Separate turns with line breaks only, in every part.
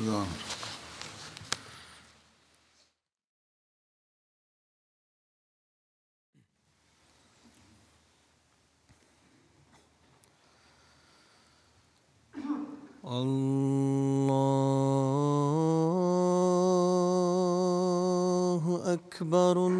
الله
أكبر الله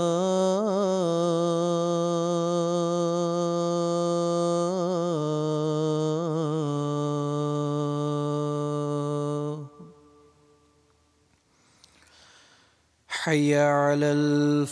على الفلاح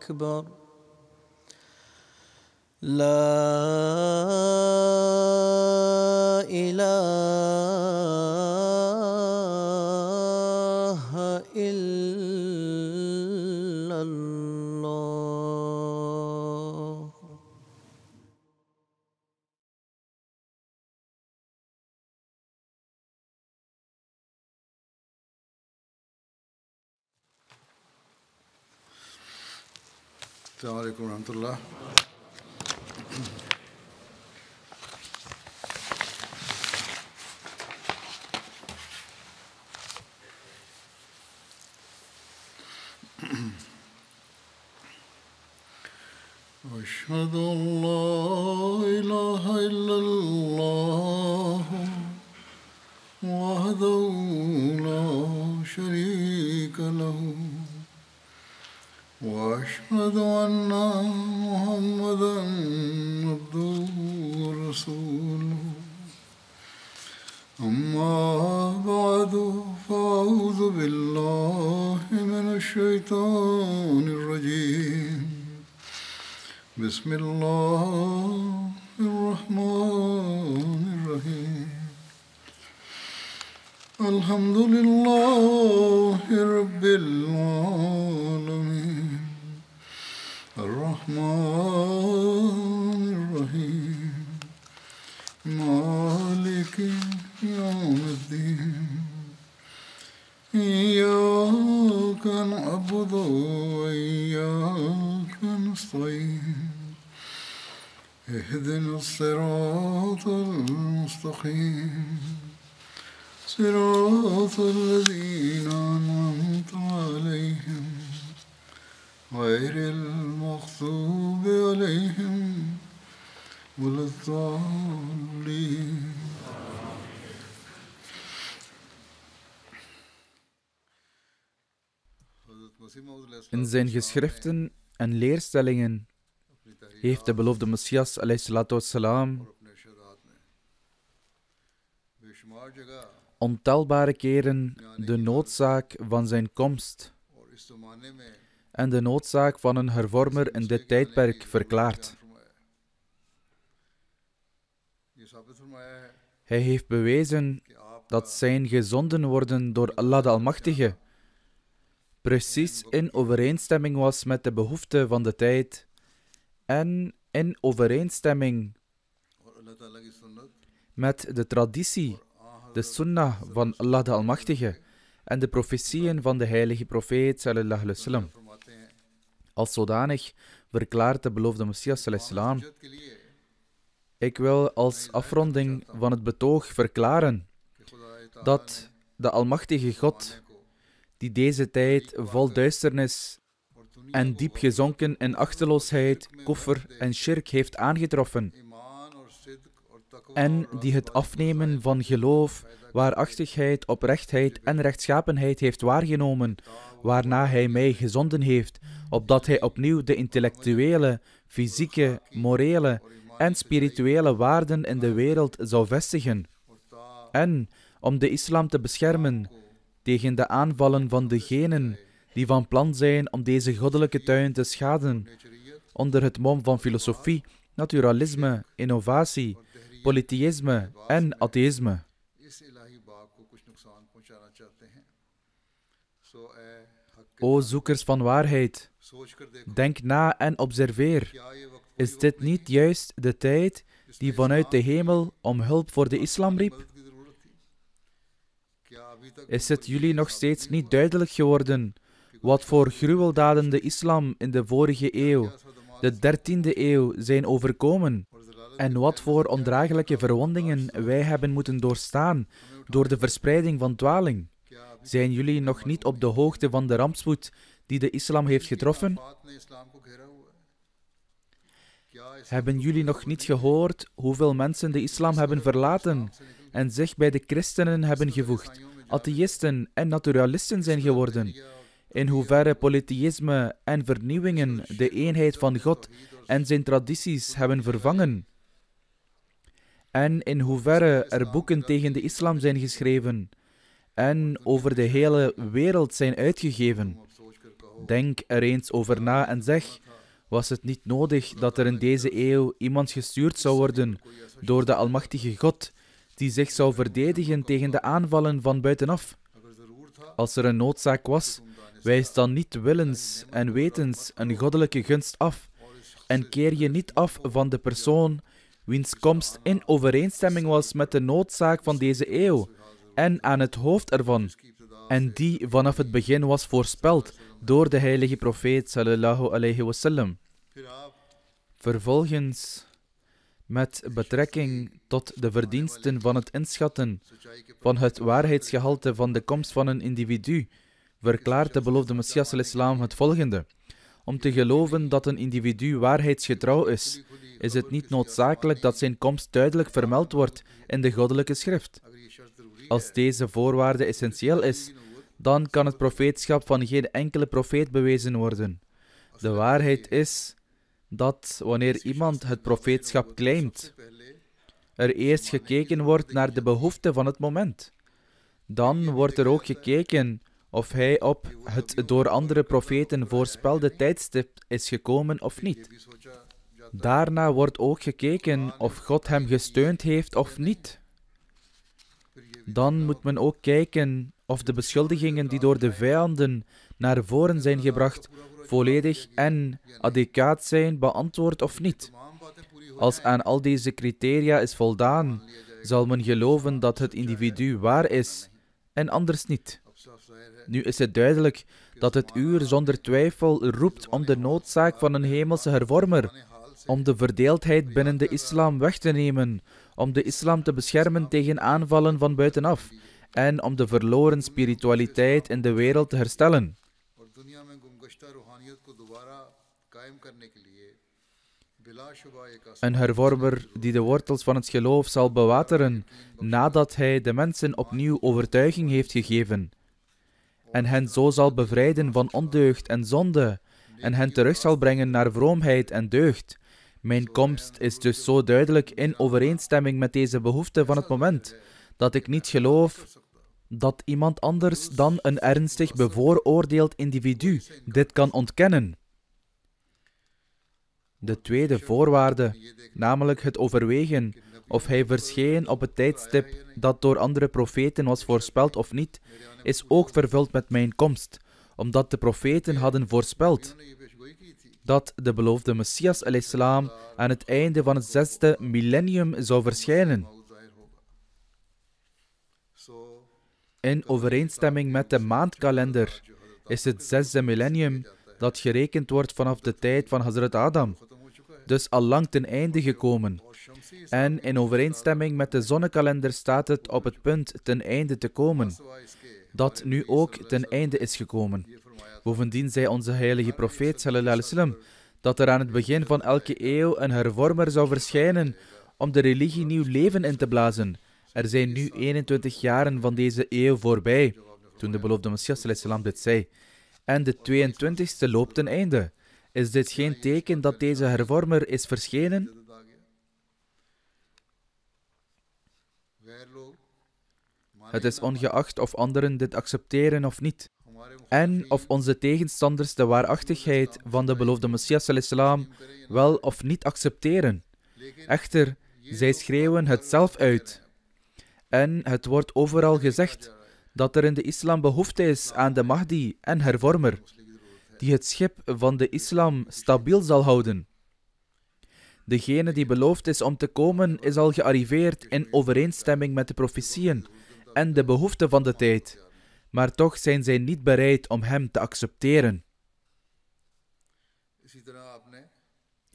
أكبر لا
عليكم ورحمة الله
In zijn
geschriften en leerstellingen heeft de beloofde Messias salam ontelbare keren de noodzaak van zijn komst en de noodzaak van een hervormer in dit tijdperk verklaard. Hij heeft bewezen dat zijn gezonden worden door Allah de Almachtige precies in overeenstemming was met de behoeften van de tijd en in overeenstemming met de traditie, de sunnah van Allah de Almachtige en de profetieën van de heilige profeet sallallahu alaihi wasallam. Als zodanig verklaart de beloofde Messias sallallahu ik wil als afronding van het betoog verklaren dat de Almachtige God die deze tijd vol duisternis en diep gezonken in achteloosheid, koffer en shirk heeft aangetroffen. En die het afnemen van geloof, waarachtigheid, oprechtheid en rechtschapenheid heeft waargenomen, waarna hij mij gezonden heeft, opdat hij opnieuw de intellectuele, fysieke, morele en spirituele waarden in de wereld zou vestigen. En om de islam te beschermen, tegen de aanvallen van degenen die van plan zijn om deze goddelijke tuin te schaden, onder het mom van filosofie, naturalisme, innovatie, polytheïsme en atheïsme. O zoekers van waarheid, denk na en observeer. Is dit niet juist de tijd die vanuit de hemel om hulp voor de islam riep? is het jullie nog steeds niet duidelijk geworden wat voor gruweldaden de islam in de vorige eeuw, de 13e eeuw, zijn overkomen en wat voor ondraaglijke verwondingen wij hebben moeten doorstaan door de verspreiding van dwaling. Zijn jullie nog niet op de hoogte van de rampspoed die de islam heeft getroffen? Hebben jullie nog niet gehoord hoeveel mensen de islam hebben verlaten en zich bij de christenen hebben gevoegd, atheïsten en naturalisten zijn geworden. In hoeverre polytheïsme en vernieuwingen de eenheid van God en zijn tradities hebben vervangen. En in hoeverre er boeken tegen de islam zijn geschreven en over de hele wereld zijn uitgegeven. Denk er eens over na en zeg: was het niet nodig dat er in deze eeuw iemand gestuurd zou worden door de Almachtige God die zich zou verdedigen tegen de aanvallen van buitenaf. Als er een noodzaak was, wijs dan niet willens en wetens een goddelijke gunst af en keer je niet af van de persoon wiens komst in overeenstemming was met de noodzaak van deze eeuw en aan het hoofd ervan, en die vanaf het begin was voorspeld door de heilige profeet sallallahu alayhi wasallam. Vervolgens met betrekking tot de verdiensten van het inschatten van het waarheidsgehalte van de komst van een individu, verklaart de beloofde Messias al-Islam het volgende. Om te geloven dat een individu waarheidsgetrouw is, is het niet noodzakelijk dat zijn komst duidelijk vermeld wordt in de goddelijke schrift. Als deze voorwaarde essentieel is, dan kan het profeetschap van geen enkele profeet bewezen worden. De waarheid is dat wanneer iemand het profeetschap claimt, er eerst gekeken wordt naar de behoeften van het moment. Dan wordt er ook gekeken of hij op het door andere profeten voorspelde tijdstip is gekomen of niet. Daarna wordt ook gekeken of God hem gesteund heeft of niet. Dan moet men ook kijken of de beschuldigingen die door de vijanden naar voren zijn gebracht volledig en adequaat zijn beantwoord of niet. Als aan al deze criteria is voldaan, zal men geloven dat het individu waar is en anders niet. Nu is het duidelijk dat het uur zonder twijfel roept om de noodzaak van een hemelse hervormer, om de verdeeldheid binnen de islam weg te nemen, om de islam te beschermen tegen aanvallen van buitenaf en om de verloren spiritualiteit in de wereld te herstellen. Een hervormer die de wortels van het geloof zal bewateren nadat hij de mensen opnieuw overtuiging heeft gegeven en hen zo zal bevrijden van ondeugd en zonde en hen terug zal brengen naar vroomheid en deugd. Mijn komst is dus zo duidelijk in overeenstemming met deze behoefte van het moment dat ik niet geloof dat iemand anders dan een ernstig bevooroordeeld individu dit kan ontkennen de tweede voorwaarde, namelijk het overwegen of hij verscheen op het tijdstip dat door andere profeten was voorspeld of niet, is ook vervuld met mijn komst, omdat de profeten hadden voorspeld dat de beloofde Messias al-Islam aan het einde van het zesde millennium zou verschijnen. In overeenstemming met de maandkalender is het zesde millennium dat gerekend wordt vanaf de tijd van Hazrat Adam dus al lang ten einde gekomen. En in overeenstemming met de zonnekalender staat het op het punt ten einde te komen, dat nu ook ten einde is gekomen. Bovendien zei onze heilige profeet wasallam dat er aan het begin van elke eeuw een hervormer zou verschijnen om de religie nieuw leven in te blazen. Er zijn nu 21 jaren van deze eeuw voorbij, toen de beloofde Messias dit zei. En de 22e loopt ten einde. Is dit geen teken dat deze hervormer is verschenen? Het is ongeacht of anderen dit accepteren of niet. En of onze tegenstanders de waarachtigheid van de beloofde Messias islam wel of niet accepteren. Echter, zij schreeuwen het zelf uit. En het wordt overal gezegd dat er in de islam behoefte is aan de Mahdi en hervormer die het schip van de islam stabiel zal houden. Degene die beloofd is om te komen, is al gearriveerd in overeenstemming met de profetieën en de behoeften van de tijd, maar toch zijn zij niet bereid om hem te accepteren.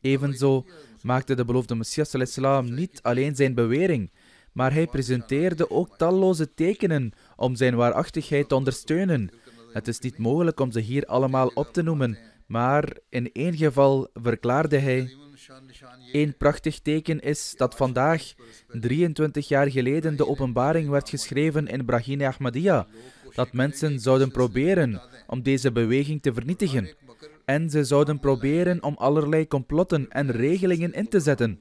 Evenzo maakte de beloofde Messias islam niet alleen zijn bewering, maar hij presenteerde ook talloze tekenen om zijn waarachtigheid te ondersteunen het is niet mogelijk om ze hier allemaal op te noemen, maar in één geval verklaarde hij: Een prachtig teken is dat vandaag, 23 jaar geleden, de openbaring werd geschreven in Brahine Ahmadiyya, dat mensen zouden proberen om deze beweging te vernietigen. En ze zouden proberen om allerlei complotten en regelingen in te zetten.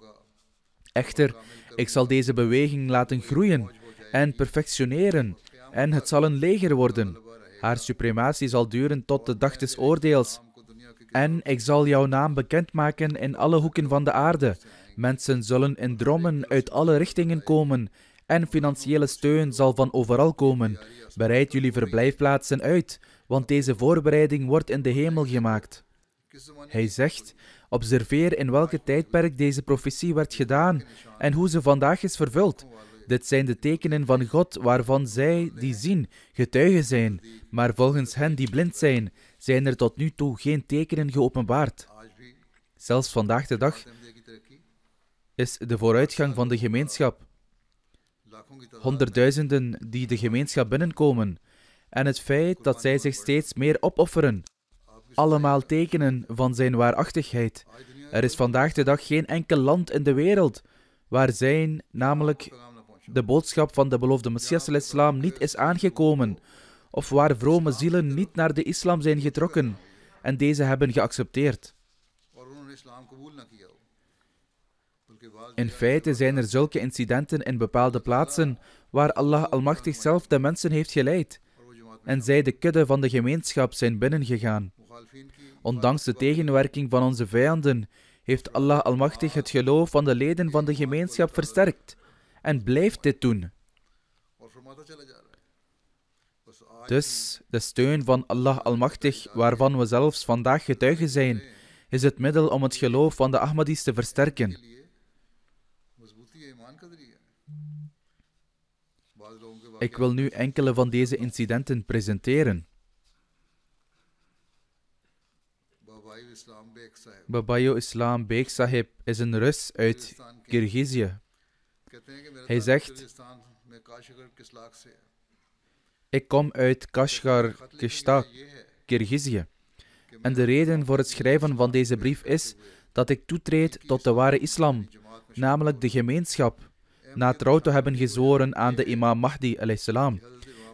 Echter, ik zal deze beweging laten groeien en perfectioneren, en het zal een leger worden. Haar suprematie zal duren tot de dag des oordeels. En ik zal jouw naam bekendmaken in alle hoeken van de aarde. Mensen zullen in drommen uit alle richtingen komen. En financiële steun zal van overal komen. Bereid jullie verblijfplaatsen uit, want deze voorbereiding wordt in de hemel gemaakt. Hij zegt: Observeer in welke tijdperk deze profetie werd gedaan en hoe ze vandaag is vervuld. Dit zijn de tekenen van God waarvan zij die zien getuigen zijn, maar volgens hen die blind zijn, zijn er tot nu toe geen tekenen geopenbaard. Zelfs vandaag de dag is de vooruitgang van de gemeenschap. Honderdduizenden die de gemeenschap binnenkomen en het feit dat zij zich steeds meer opofferen. Allemaal tekenen van zijn waarachtigheid. Er is vandaag de dag geen enkel land in de wereld waar zijn, namelijk de boodschap van de beloofde Messias al-Islam niet is aangekomen, of waar vrome zielen niet naar de islam zijn getrokken en deze hebben geaccepteerd. In feite zijn er zulke incidenten in bepaalde plaatsen waar Allah Almachtig zelf de mensen heeft geleid en zij de kudde van de gemeenschap zijn binnengegaan. Ondanks de tegenwerking van onze vijanden heeft Allah Almachtig het geloof van de leden van de gemeenschap versterkt en blijft dit doen. Dus de steun van Allah Almachtig, waarvan we zelfs vandaag getuigen zijn, is het middel om het geloof van de Ahmadis te versterken. Ik wil nu enkele van deze incidenten presenteren. Babayo Islam Beek Sahib is een Rus uit Kirgizië. Hij zegt: Ik kom uit Kashgar Kishtak, Kirgizië. En de reden voor het schrijven van deze brief is dat ik toetreed tot de ware islam, namelijk de gemeenschap, na trouw te hebben gezworen aan de imam Mahdi salam.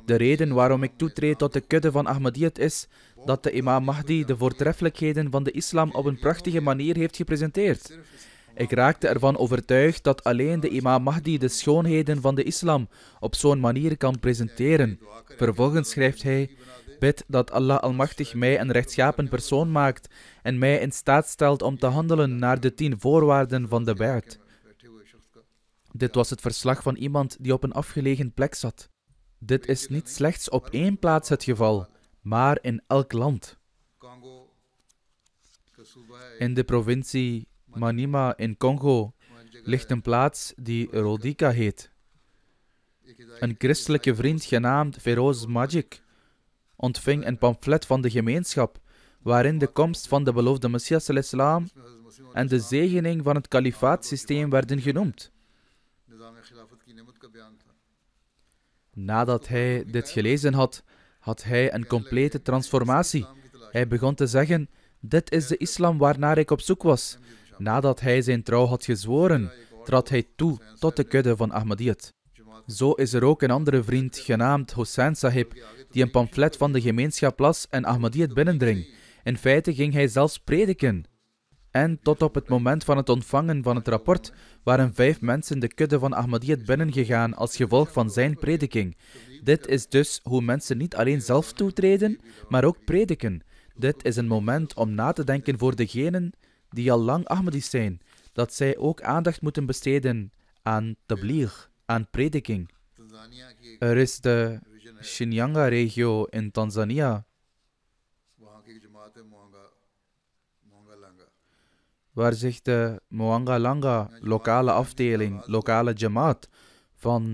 De reden waarom ik toetreed tot de kudde van Ahmadiyyat is dat de imam Mahdi de voortreffelijkheden van de islam op een prachtige manier heeft gepresenteerd. Ik raakte ervan overtuigd dat alleen de imam Mahdi de schoonheden van de islam op zo'n manier kan presenteren. Vervolgens schrijft hij: Bid dat Allah Almachtig mij een rechtschapen persoon maakt en mij in staat stelt om te handelen naar de tien voorwaarden van de werd. Dit was het verslag van iemand die op een afgelegen plek zat. Dit is niet slechts op één plaats het geval, maar in elk land. In de provincie Manima in Congo ligt een plaats die Rodika heet. Een christelijke vriend genaamd Feroz Magic ontving een pamflet van de gemeenschap waarin de komst van de beloofde Messias al-Islam en de zegening van het kalifaatsysteem werden genoemd. Nadat hij dit gelezen had, had hij een complete transformatie. Hij begon te zeggen: Dit is de islam waarnaar ik op zoek was. Nadat hij zijn trouw had gezworen, trad hij toe tot de kudde van Ahmadiyyat. Zo is er ook een andere vriend genaamd Hossein Sahib, die een pamflet van de gemeenschap las en Ahmadiyyat binnendring. In feite ging hij zelfs prediken. En tot op het moment van het ontvangen van het rapport waren vijf mensen de kudde van Ahmadiyyat binnengegaan als gevolg van zijn prediking. Dit is dus hoe mensen niet alleen zelf toetreden, maar ook prediken. Dit is een moment om na te denken voor degenen die al lang Ahmadis zijn, dat zij ook aandacht moeten besteden aan tabligh, aan prediking. Er is de Shinyanga-regio in Tanzania, waar zich de Moangalanga lokale afdeling, lokale jamaat van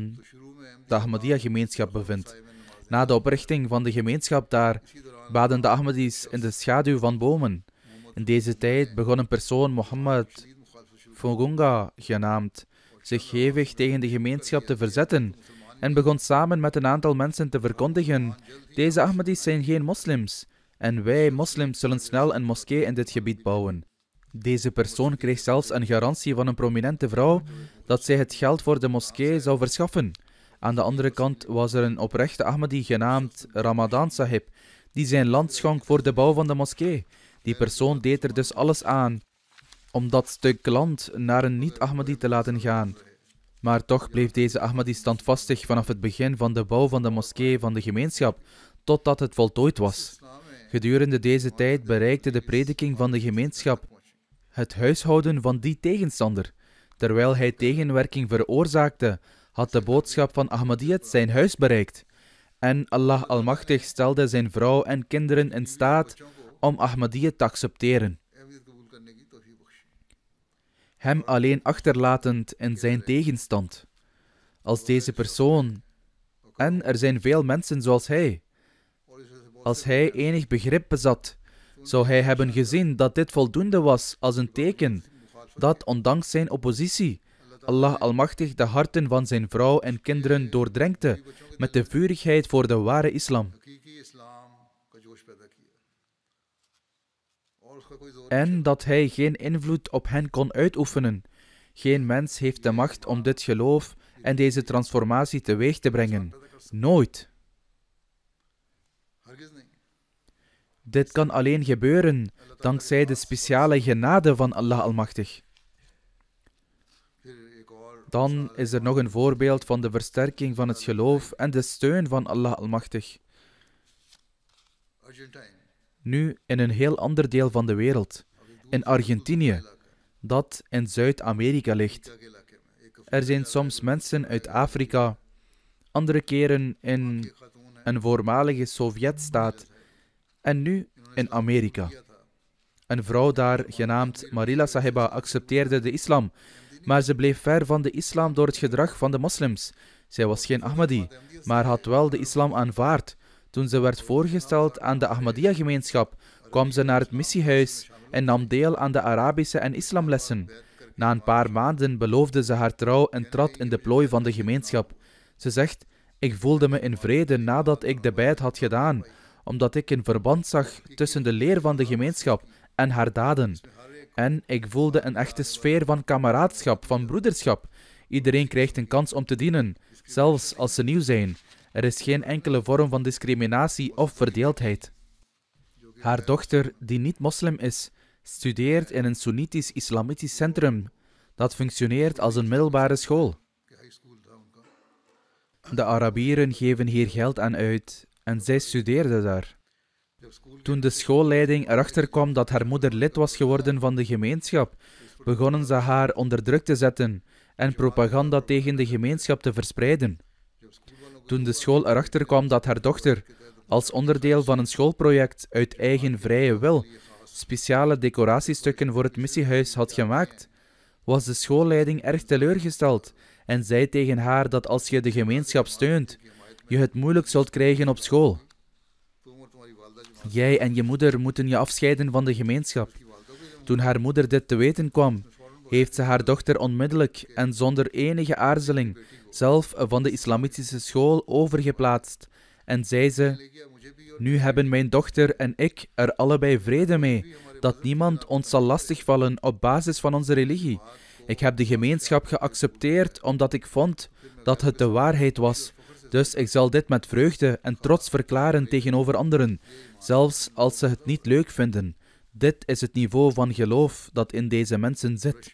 de Ahmadiyya-gemeenschap bevindt. Na de oprichting van de gemeenschap daar baden de Ahmadis in de schaduw van bomen. In deze tijd begon een persoon, Mohammed Fogunga genaamd, zich hevig tegen de gemeenschap te verzetten en begon samen met een aantal mensen te verkondigen: Deze Ahmadis zijn geen moslims en wij moslims zullen snel een moskee in dit gebied bouwen. Deze persoon kreeg zelfs een garantie van een prominente vrouw dat zij het geld voor de moskee zou verschaffen. Aan de andere kant was er een oprechte Ahmadi genaamd Ramadan Sahib, die zijn land schonk voor de bouw van de moskee. Die persoon deed er dus alles aan om dat stuk land naar een niet-Ahmadi te laten gaan. Maar toch bleef deze Ahmadi standvastig vanaf het begin van de bouw van de moskee van de gemeenschap totdat het voltooid was. Gedurende deze tijd bereikte de prediking van de gemeenschap het huishouden van die tegenstander. Terwijl hij tegenwerking veroorzaakte, had de boodschap van Ahmadiyat zijn huis bereikt. En Allah Almachtig stelde zijn vrouw en kinderen in staat om Ahmadiyya te accepteren. Hem alleen achterlatend in zijn tegenstand. Als deze persoon, en er zijn veel mensen zoals hij, als hij enig begrip bezat, zou hij hebben gezien dat dit voldoende was als een teken dat, ondanks zijn oppositie, Allah Almachtig de harten van zijn vrouw en kinderen doordrenkte met de vurigheid voor de ware islam. en dat hij geen invloed op hen kon uitoefenen. Geen mens heeft de macht om dit geloof en deze transformatie teweeg te brengen. Nooit. Dit kan alleen gebeuren dankzij de speciale genade van Allah Almachtig. Dan is er nog een voorbeeld van de versterking van het geloof en de steun van Allah Almachtig nu in een heel ander deel van de wereld, in Argentinië, dat in Zuid-Amerika ligt. Er zijn soms mensen uit Afrika, andere keren in een voormalige Sovjetstaat en nu in Amerika. Een vrouw daar, genaamd Marila Sahiba, accepteerde de islam, maar ze bleef ver van de islam door het gedrag van de moslims. Zij was geen Ahmadi, maar had wel de islam aanvaard toen ze werd voorgesteld aan de Ahmadiyya-gemeenschap, kwam ze naar het missiehuis en nam deel aan de Arabische en islamlessen. Na een paar maanden beloofde ze haar trouw en trad in de plooi van de gemeenschap. Ze zegt: Ik voelde me in vrede nadat ik de bijt had gedaan, omdat ik een verband zag tussen de leer van de gemeenschap en haar daden. En ik voelde een echte sfeer van kameraadschap, van broederschap. Iedereen krijgt een kans om te dienen, zelfs als ze nieuw zijn. Er is geen enkele vorm van discriminatie of verdeeldheid. Haar dochter, die niet moslim is, studeert in een Soenitisch Islamitisch centrum dat functioneert als een middelbare school. De Arabieren geven hier geld aan uit en zij studeerde daar. Toen de schoolleiding erachter kwam dat haar moeder lid was geworden van de gemeenschap, begonnen ze haar onder druk te zetten en propaganda tegen de gemeenschap te verspreiden toen de school erachter kwam dat haar dochter, als onderdeel van een schoolproject uit eigen vrije wil, speciale decoratiestukken voor het missiehuis had gemaakt, was de schoolleiding erg teleurgesteld en zei tegen haar dat als je de gemeenschap steunt, je het moeilijk zult krijgen op school. Jij en je moeder moeten je afscheiden van de gemeenschap. Toen haar moeder dit te weten kwam, heeft ze haar dochter onmiddellijk en zonder enige aarzeling zelf van de islamitische school overgeplaatst en zei ze: Nu hebben mijn dochter en ik er allebei vrede mee dat niemand ons zal lastigvallen op basis van onze religie. Ik heb de gemeenschap geaccepteerd omdat ik vond dat het de waarheid was. Dus ik zal dit met vreugde en trots verklaren tegenover anderen, zelfs als ze het niet leuk vinden. Dit is het niveau van geloof dat in deze mensen zit.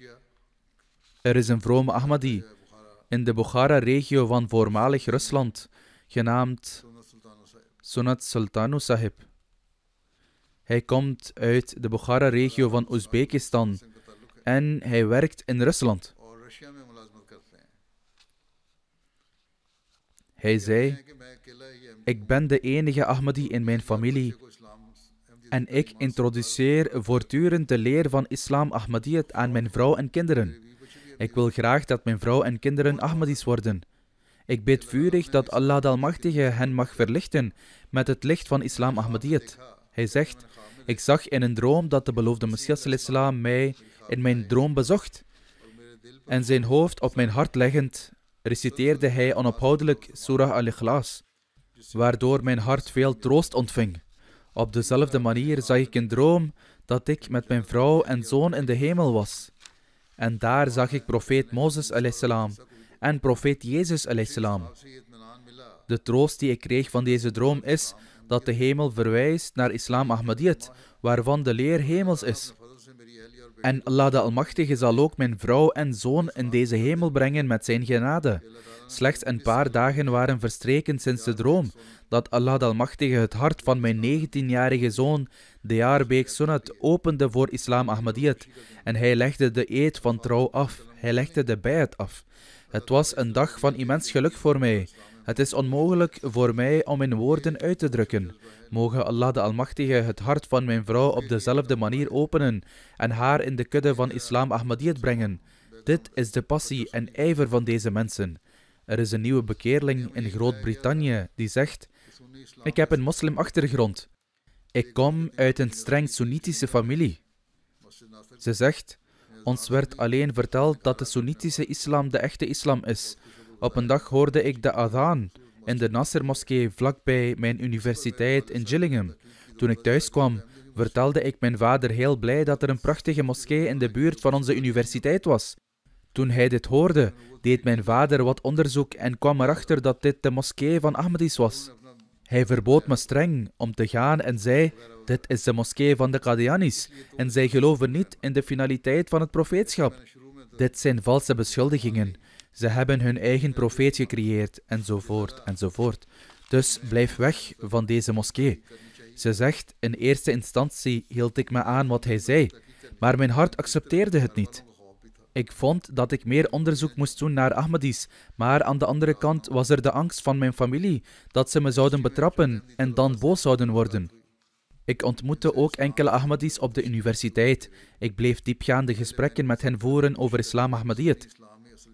Er is een vrome Ahmadi in de Bukhara-regio van voormalig Rusland, genaamd Sunat Sultanu Sahib. Hij komt uit de Bukhara-regio van Oezbekistan en hij werkt in Rusland. Hij zei: Ik ben de enige Ahmadi in mijn familie en ik introduceer voortdurend de leer van Islam Ahmadiyyat aan mijn vrouw en kinderen. Ik wil graag dat mijn vrouw en kinderen Ahmadis worden. Ik bid vurig dat Allah de Almachtige hen mag verlichten met het licht van Islam Ahmadiyyat. Hij zegt, ik zag in een droom dat de beloofde Messias al-Islam mij in mijn droom bezocht. En zijn hoofd op mijn hart leggend, reciteerde hij onophoudelijk Surah al-Ikhlas, waardoor mijn hart veel troost ontving. Op dezelfde manier zag ik een droom dat ik met mijn vrouw en zoon in de hemel was. En daar zag ik profeet Mozes salaam en profeet Jezus a.s. De troost die ik kreeg van deze droom is dat de hemel verwijst naar Islam Ahmadiyyat, waarvan de leer hemels is. En Allah de Almachtige zal ook mijn vrouw en zoon in deze hemel brengen met zijn genade. Slechts een paar dagen waren verstreken sinds de droom dat Allah de Almachtige het hart van mijn 19-jarige zoon Beek Sunat opende voor Islam Ahmadiyyat en hij legde de eed van trouw af, hij legde de bijt af. Het was een dag van immens geluk voor mij. Het is onmogelijk voor mij om in woorden uit te drukken. Mogen Allah de Almachtige het hart van mijn vrouw op dezelfde manier openen en haar in de kudde van Islam Ahmadiyyat brengen. Dit is de passie en ijver van deze mensen. Er is een nieuwe bekeerling in Groot-Brittannië die zegt: Ik heb een moslimachtergrond. Ik kom uit een streng Soenitische familie. Ze zegt: Ons werd alleen verteld dat de Soenitische islam de echte islam is. Op een dag hoorde ik de adhan in de Nasser-moskee vlakbij mijn universiteit in Gillingham. Toen ik thuis kwam, vertelde ik mijn vader heel blij dat er een prachtige moskee in de buurt van onze universiteit was. Toen hij dit hoorde, deed mijn vader wat onderzoek en kwam erachter dat dit de moskee van Ahmadis was. Hij verbood me streng om te gaan en zei: Dit is de moskee van de Qadianis en zij geloven niet in de finaliteit van het profeetschap. Dit zijn valse beschuldigingen. Ze hebben hun eigen profeet gecreëerd, enzovoort, enzovoort. Dus blijf weg van deze moskee. Ze zegt, in eerste instantie hield ik me aan wat hij zei, maar mijn hart accepteerde het niet. Ik vond dat ik meer onderzoek moest doen naar Ahmadis, maar aan de andere kant was er de angst van mijn familie dat ze me zouden betrappen en dan boos zouden worden. Ik ontmoette ook enkele Ahmadis op de universiteit. Ik bleef diepgaande gesprekken met hen voeren over islam Ahmadiyat.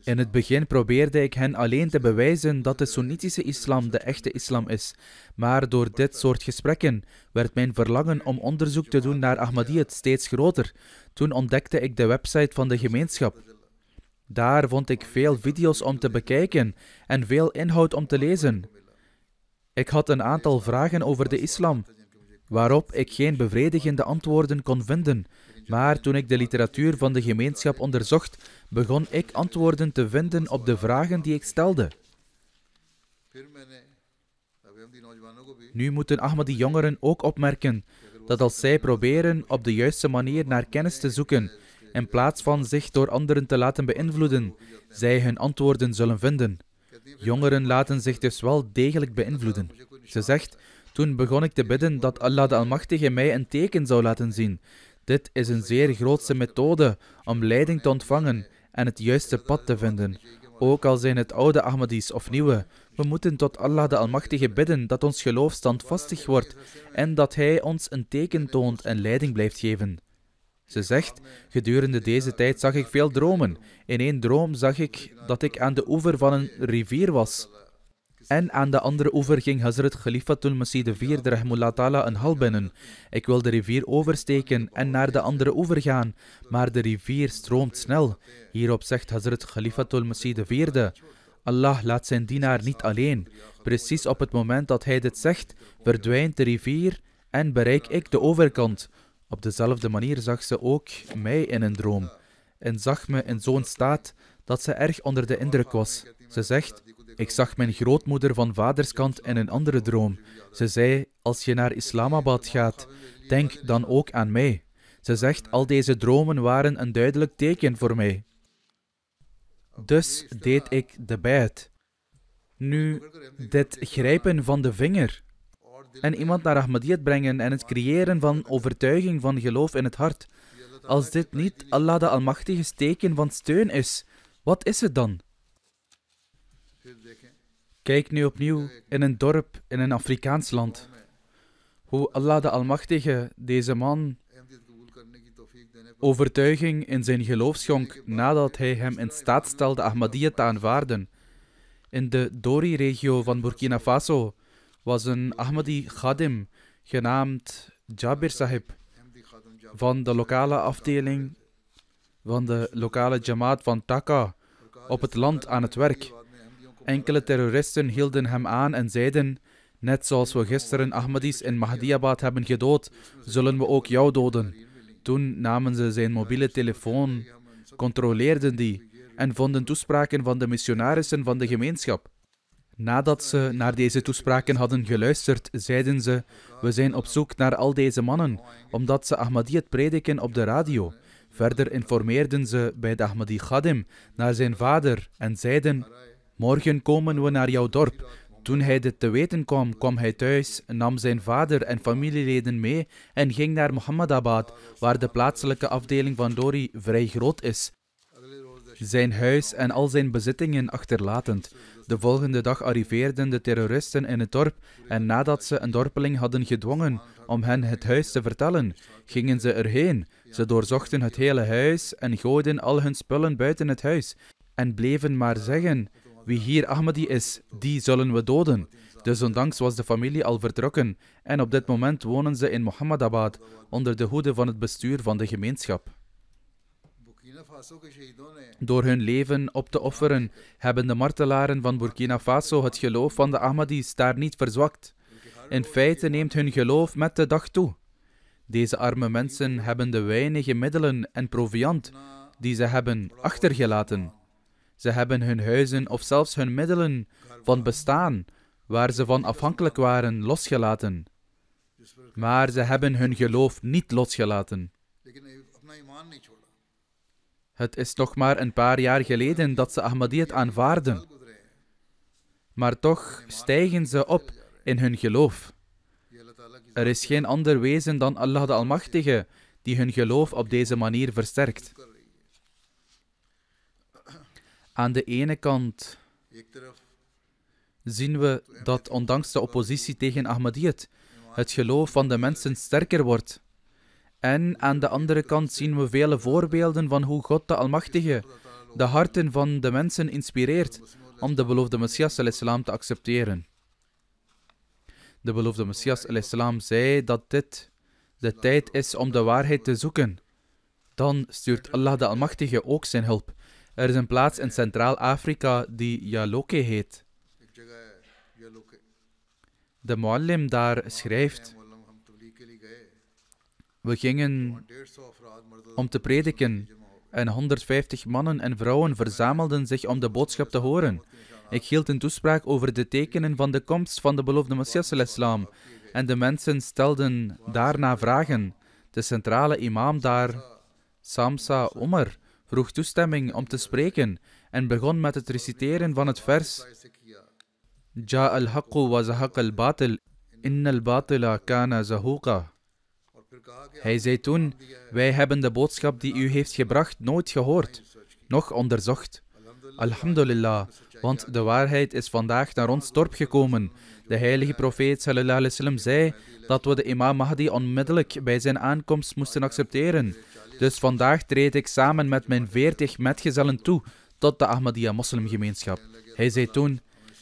In het begin probeerde ik hen alleen te bewijzen dat de Soenitische islam de echte islam is, maar door dit soort gesprekken werd mijn verlangen om onderzoek te doen naar Ahmadiyyat steeds groter. Toen ontdekte ik de website van de gemeenschap. Daar vond ik veel video's om te bekijken en veel inhoud om te lezen. Ik had een aantal vragen over de islam, waarop ik geen bevredigende antwoorden kon vinden, maar toen ik de literatuur van de gemeenschap onderzocht, begon ik antwoorden te vinden op de vragen die ik stelde. Nu moeten Ahmadi jongeren ook opmerken dat als zij proberen op de juiste manier naar kennis te zoeken, in plaats van zich door anderen te laten beïnvloeden, zij hun antwoorden zullen vinden. Jongeren laten zich dus wel degelijk beïnvloeden. Ze zegt, toen begon ik te bidden dat Allah de Almachtige mij een teken zou laten zien, dit is een zeer grootse methode om leiding te ontvangen en het juiste pad te vinden. Ook al zijn het oude Ahmadis of nieuwe, we moeten tot Allah de Almachtige bidden dat ons geloof standvastig wordt en dat Hij ons een teken toont en leiding blijft geven. Ze zegt: Gedurende deze tijd zag ik veel dromen. In één droom zag ik dat ik aan de oever van een rivier was. En aan de andere oever ging Hazrat Khalifatul Masih IV rahmullah ta'ala een hal binnen. Ik wil de rivier oversteken en naar de andere oever gaan, maar de rivier stroomt snel. Hierop zegt Hazrat Khalifatul Masih IV... Allah laat zijn dienaar niet alleen. Precies op het moment dat hij dit zegt, verdwijnt de rivier en bereik ik de overkant. Op dezelfde manier zag ze ook mij in een droom en zag me in zo'n staat dat ze erg onder de indruk was. Ze zegt: Ik zag mijn grootmoeder van vaderskant in een andere droom. Ze zei: Als je naar Islamabad gaat, denk dan ook aan mij. Ze zegt: Al deze dromen waren een duidelijk teken voor mij. Dus deed ik de bijt. Nu, dit grijpen van de vinger en iemand naar Ahmadiyyat brengen en het creëren van overtuiging van geloof in het hart. Als dit niet Allah de Almachtige's teken van steun is, wat is het dan? Kijk nu opnieuw in een dorp in een Afrikaans land. Hoe Allah de Almachtige deze man overtuiging in zijn geloof schonk nadat hij hem in staat stelde Ahmadiyya te aanvaarden. In de Dori-regio van Burkina Faso was een Ahmadi Khadim genaamd Jabir Sahib van de lokale afdeling van de lokale jamaat van Taka op het land aan het werk. Enkele terroristen hielden hem aan en zeiden: Net zoals we gisteren Ahmadis in Mahdiabad hebben gedood, zullen we ook jou doden. Toen namen ze zijn mobiele telefoon, controleerden die en vonden toespraken van de missionarissen van de gemeenschap. Nadat ze naar deze toespraken hadden geluisterd, zeiden ze: We zijn op zoek naar al deze mannen, omdat ze Ahmadiyat prediken op de radio. Verder informeerden ze bij de Ahmadi Khadim naar zijn vader en zeiden: Morgen komen we naar jouw dorp. Toen hij dit te weten kwam, kwam hij thuis, nam zijn vader en familieleden mee en ging naar Mohammadabad, waar de plaatselijke afdeling van Dori vrij groot is. Zijn huis en al zijn bezittingen achterlatend. De volgende dag arriveerden de terroristen in het dorp en nadat ze een dorpeling hadden gedwongen om hen het huis te vertellen, gingen ze erheen. Ze doorzochten het hele huis en gooiden al hun spullen buiten het huis en bleven maar zeggen: Wie hier Ahmadi is, die zullen we doden. Dus ondanks was de familie al vertrokken en op dit moment wonen ze in Mohammadabad onder de hoede van het bestuur van de gemeenschap. Door hun leven op te offeren hebben de martelaren van Burkina Faso het geloof van de Ahmadis daar niet verzwakt. In feite neemt hun geloof met de dag toe. Deze arme mensen hebben de weinige middelen en proviand die ze hebben achtergelaten. Ze hebben hun huizen of zelfs hun middelen van bestaan, waar ze van afhankelijk waren, losgelaten. Maar ze hebben hun geloof niet losgelaten. Het is nog maar een paar jaar geleden dat ze Ahmadiyyat aanvaarden. Maar toch stijgen ze op in hun geloof. Er is geen ander wezen dan Allah de Almachtige die hun geloof op deze manier versterkt. Aan de ene kant zien we dat ondanks de oppositie tegen Ahmadiyyat het geloof van de mensen sterker wordt. En aan de andere kant zien we vele voorbeelden van hoe God de Almachtige de harten van de mensen inspireert om de beloofde Messias te accepteren. De beloofde Messias zei dat dit de tijd is om de waarheid te zoeken. Dan stuurt Allah de Almachtige ook zijn hulp. Er is een plaats in Centraal-Afrika die Yaloke heet. De Muallim daar schrijft. We gingen om te prediken en 150 mannen en vrouwen verzamelden zich om de boodschap te horen. Ik hield een toespraak over de tekenen van de komst van de beloofde Messias islam en de mensen stelden daarna vragen. De centrale imam daar, Samsa Omar, vroeg toestemming om te spreken en begon met het reciteren van het vers Ja al-haqqu wa al-batil, inna al-batila kana zahuqa. Hij zei toen: Wij hebben de boodschap die u heeft gebracht nooit gehoord, noch onderzocht. Alhamdulillah, want de waarheid is vandaag naar ons dorp gekomen. De heilige profeet sallallahu alaihi wasallam zei dat we de imam Mahdi onmiddellijk bij zijn aankomst moesten accepteren. Dus vandaag treed ik samen met mijn veertig metgezellen toe tot de Ahmadiyya moslimgemeenschap. Hij zei toen,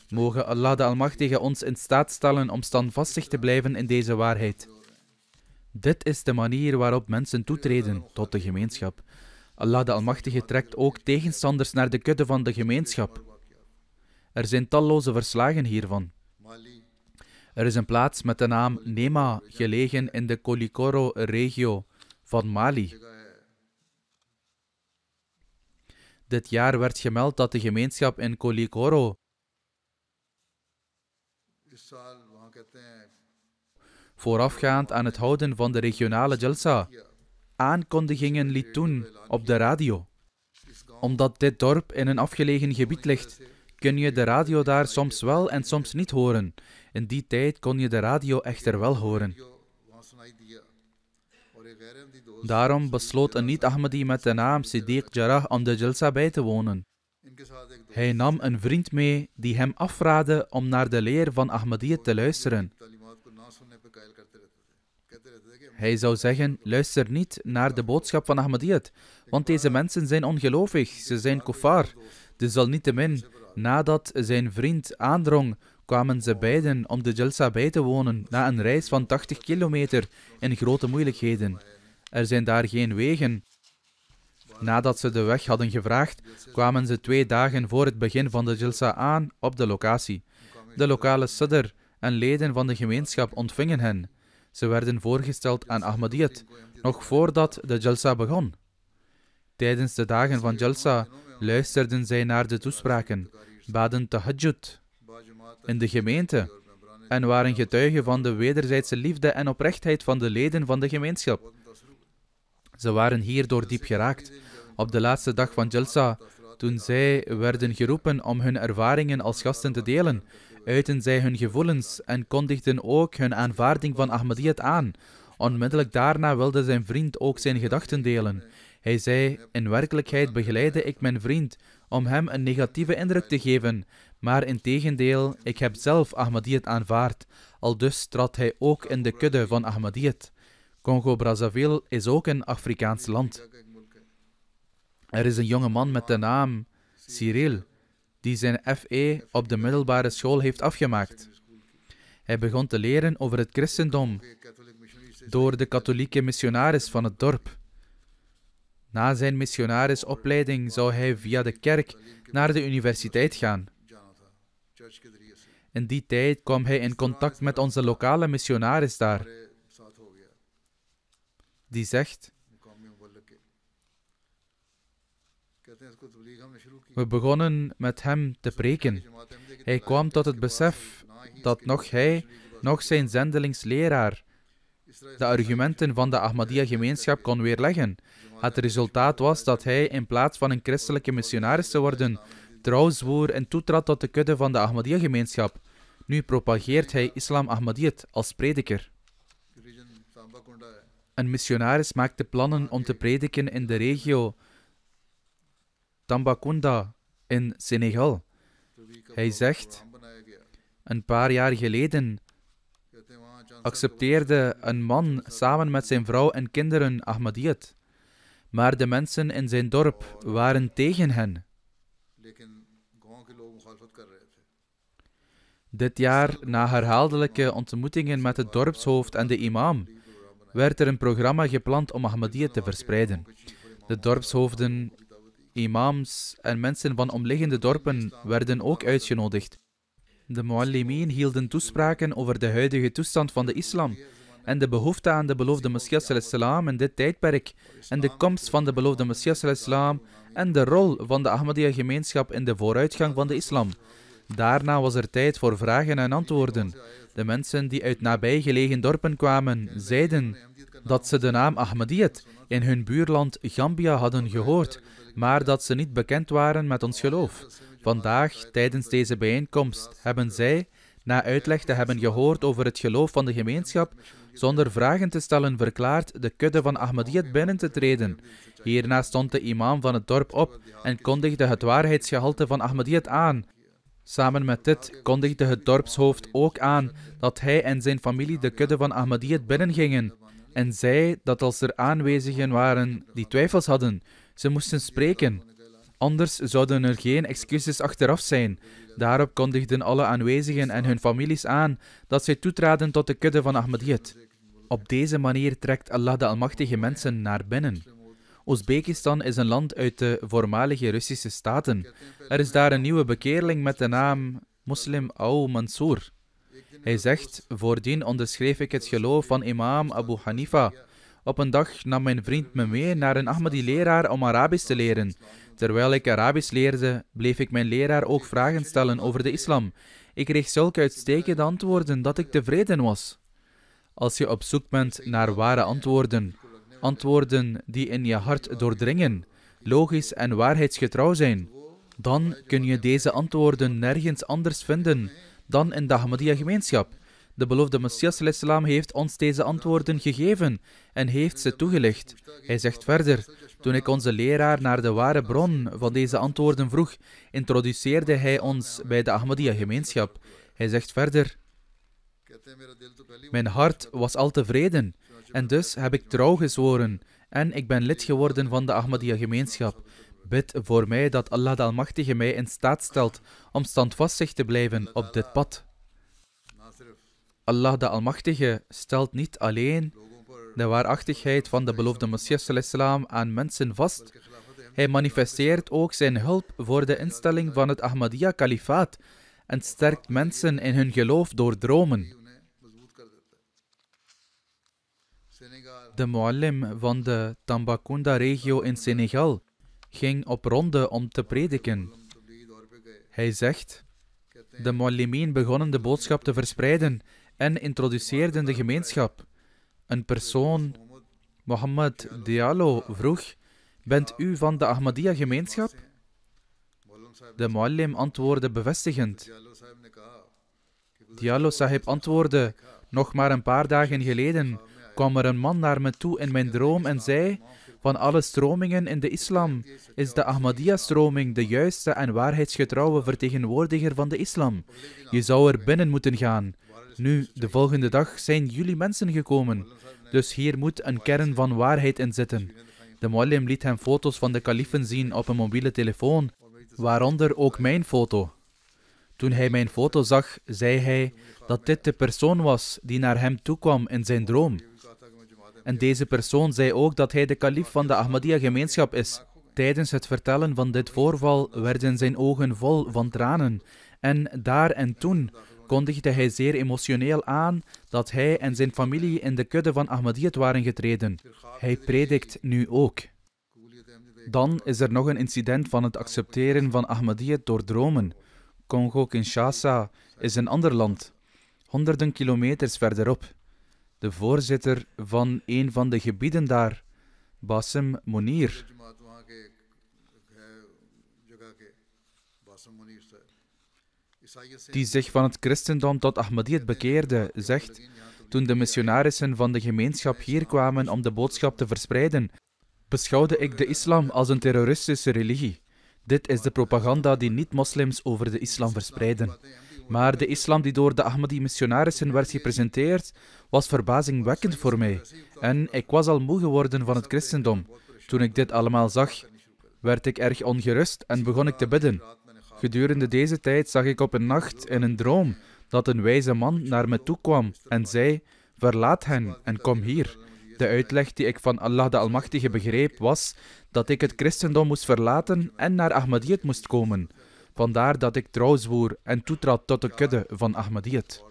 mogen Allah de Almachtige ons in staat stellen om standvastig te blijven in deze waarheid. Dit is de manier waarop mensen toetreden tot de gemeenschap. Allah de Almachtige trekt ook tegenstanders naar de kudde van de gemeenschap. Er zijn talloze verslagen hiervan. Er is een plaats met de naam Nema gelegen in de Kolikoro-regio van Mali. Dit jaar werd gemeld dat de gemeenschap in Kolikoro voorafgaand aan het houden van de regionale Jalsa, aankondigingen liet toen op de radio. Omdat dit dorp in een afgelegen gebied ligt, kun je de radio daar soms wel en soms niet horen. In die tijd kon je de radio echter wel horen. Daarom besloot een niet-Ahmadi met de naam Siddiq Jarrah om de Jalsa bij te wonen. Hij nam een vriend mee die hem afraadde om naar de leer van Ahmadiyya te luisteren. Hij zou zeggen: luister niet naar de boodschap van Ahmadiyyat, want deze mensen zijn ongelovig, ze zijn kofar. Dus min nadat zijn vriend aandrong, kwamen ze beiden om de Jalsa bij te wonen na een reis van 80 kilometer in grote moeilijkheden. Er zijn daar geen wegen. Nadat ze de weg hadden gevraagd, kwamen ze twee dagen voor het begin van de Jalsa aan op de locatie. De lokale sadr en leden van de gemeenschap ontvingen hen. Ze werden voorgesteld aan Ahmadiyyat, nog voordat de Jalsa begon. Tijdens de dagen van Jalsa luisterden zij naar de toespraken, baden tahajjud in de gemeente en waren getuigen van de wederzijdse liefde en oprechtheid van de leden van de gemeenschap. Ze waren hierdoor diep geraakt. Op de laatste dag van Jalsa, toen zij werden geroepen om hun ervaringen als gasten te delen, uiten zij hun gevoelens en kondigden ook hun aanvaarding van Ahmadiyyat aan. Onmiddellijk daarna wilde zijn vriend ook zijn gedachten delen. Hij zei, in werkelijkheid begeleide ik mijn vriend om hem een negatieve indruk te geven, maar in tegendeel, ik heb zelf Ahmadiyyat aanvaard, aldus trad hij ook in de kudde van Ahmadiyyat. Congo-Brazzaville is ook een Afrikaans land. Er is een jonge man met de naam Cyril, die zijn FE op de middelbare school heeft afgemaakt. Hij begon te leren over het christendom door de katholieke missionaris van het dorp. Na zijn missionarisopleiding zou hij via de kerk naar de universiteit gaan. In die tijd kwam hij in contact met onze lokale missionaris daar, die zegt: We begonnen met hem te preken. Hij kwam tot het besef dat nog hij, nog zijn zendelingsleraar, de argumenten van de Ahmadiyya-gemeenschap kon weerleggen. Het resultaat was dat hij, in plaats van een christelijke missionaris te worden, trouw zwoer en toetrad tot de kudde van de Ahmadiyya-gemeenschap. Nu propageert hij Islam Ahmadiyyat als prediker. Een missionaris maakte plannen om te prediken in de regio Tambacounda in Senegal. Hij zegt, een paar jaar geleden accepteerde een man samen met zijn vrouw en kinderen Ahmadiyat, maar de mensen in zijn dorp waren tegen hen. Dit jaar, na herhaaldelijke ontmoetingen met het dorpshoofd en de imam, werd er een programma gepland om Ahmadiyya te verspreiden. De dorpshoofden Imams en mensen van omliggende dorpen werden ook uitgenodigd. De muallimien hielden toespraken over de huidige toestand van de islam en de behoefte aan de beloofde Messias salam in dit tijdperk en de komst van de beloofde Messias salam en de rol van de Ahmadiyya-gemeenschap in de vooruitgang van de islam. Daarna was er tijd voor vragen en antwoorden. De mensen die uit nabijgelegen dorpen kwamen, zeiden dat ze de naam Ahmadiyyat in hun buurland Gambia hadden gehoord maar dat ze niet bekend waren met ons geloof. Vandaag, tijdens deze bijeenkomst, hebben zij, na uitleg te hebben gehoord over het geloof van de gemeenschap, zonder vragen te stellen verklaard de kudde van Ahmadiyyat binnen te treden. Hierna stond de imam van het dorp op en kondigde het waarheidsgehalte van Ahmadiyyat aan. Samen met dit kondigde het dorpshoofd ook aan dat hij en zijn familie de kudde van Ahmadiyyat binnengingen en zei dat als er aanwezigen waren die twijfels hadden, ze moesten spreken. Anders zouden er geen excuses achteraf zijn. Daarop kondigden alle aanwezigen en hun families aan dat zij toetraden tot de kudde van Ahmadiyyat. Op deze manier trekt Allah de Almachtige mensen naar binnen. Oezbekistan is een land uit de voormalige Russische staten. Er is daar een nieuwe bekeerling met de naam Muslim Au Mansour. Hij zegt: Voordien onderschreef ik het geloof van imam Abu Hanifa, op een dag nam mijn vriend me mee naar een Ahmadi-leraar om Arabisch te leren. Terwijl ik Arabisch leerde, bleef ik mijn leraar ook vragen stellen over de islam. Ik kreeg zulke uitstekende antwoorden dat ik tevreden was. Als je op zoek bent naar ware antwoorden, antwoorden die in je hart doordringen, logisch en waarheidsgetrouw zijn, dan kun je deze antwoorden nergens anders vinden dan in de Ahmadiyya-gemeenschap. De belofte Messias heeft ons deze antwoorden gegeven en heeft ze toegelicht. Hij zegt verder, toen ik onze leraar naar de ware bron van deze antwoorden vroeg, introduceerde hij ons bij de Ahmadiyya-gemeenschap. Hij zegt verder, mijn hart was al tevreden en dus heb ik trouw gezworen en ik ben lid geworden van de Ahmadiyya-gemeenschap. Bid voor mij dat Allah de Almachtige mij in staat stelt om standvastig te blijven op dit pad. Allah de Almachtige stelt niet alleen de waarachtigheid van de beloofde Messias aan mensen vast. Hij manifesteert ook zijn hulp voor de instelling van het Ahmadiyya-kalifaat en sterkt mensen in hun geloof door dromen. De Muallim van de Tambacounda-regio in Senegal ging op ronde om te prediken. Hij zegt: De Muallimin begonnen de boodschap te verspreiden en introduceerden de gemeenschap. Een persoon, Mohammed Diallo, vroeg: Bent u van de Ahmadiyya-gemeenschap? De Muallim antwoordde bevestigend. Diallo Sahib antwoordde: Nog maar een paar dagen geleden kwam er een man naar me toe in mijn droom en zei: Van alle stromingen in de islam is de Ahmadiyya-stroming de juiste en waarheidsgetrouwe vertegenwoordiger van de islam. Je zou er binnen moeten gaan. Nu, de volgende dag zijn jullie mensen gekomen. Dus hier moet een kern van waarheid in zitten. De Muallim liet hem foto's van de kalifen zien op een mobiele telefoon, waaronder ook mijn foto. Toen hij mijn foto zag, zei hij dat dit de persoon was die naar hem toekwam in zijn droom. En deze persoon zei ook dat hij de kalif van de Ahmadiyya-gemeenschap is. Tijdens het vertellen van dit voorval werden zijn ogen vol van tranen. En daar en toen kondigde hij zeer emotioneel aan dat hij en zijn familie in de kudde van Ahmadiyyat waren getreden. Hij predikt nu ook. Dan is er nog een incident van het accepteren van Ahmadiyyat door dromen. Congo-Kinshasa is een ander land, honderden kilometers verderop. De voorzitter van een van de gebieden daar, Bassem Monir, die zich van het christendom tot Ahmadiyyat bekeerde, zegt: Toen de missionarissen van de gemeenschap hier kwamen om de boodschap te verspreiden, beschouwde ik de islam als een terroristische religie. Dit is de propaganda die niet-moslims over de islam verspreiden. Maar de islam die door de Ahmadi-missionarissen werd gepresenteerd, was verbazingwekkend voor mij. En ik was al moe geworden van het christendom. Toen ik dit allemaal zag, werd ik erg ongerust en begon ik te bidden. Gedurende deze tijd zag ik op een nacht in een droom dat een wijze man naar me toe kwam en zei: Verlaat hen en kom hier. De uitleg die ik van Allah de Almachtige begreep was dat ik het christendom moest verlaten en naar Ahmadiyyat moest komen. Vandaar dat ik trouw zwoer en toetrad tot de kudde van Ahmadiyyat.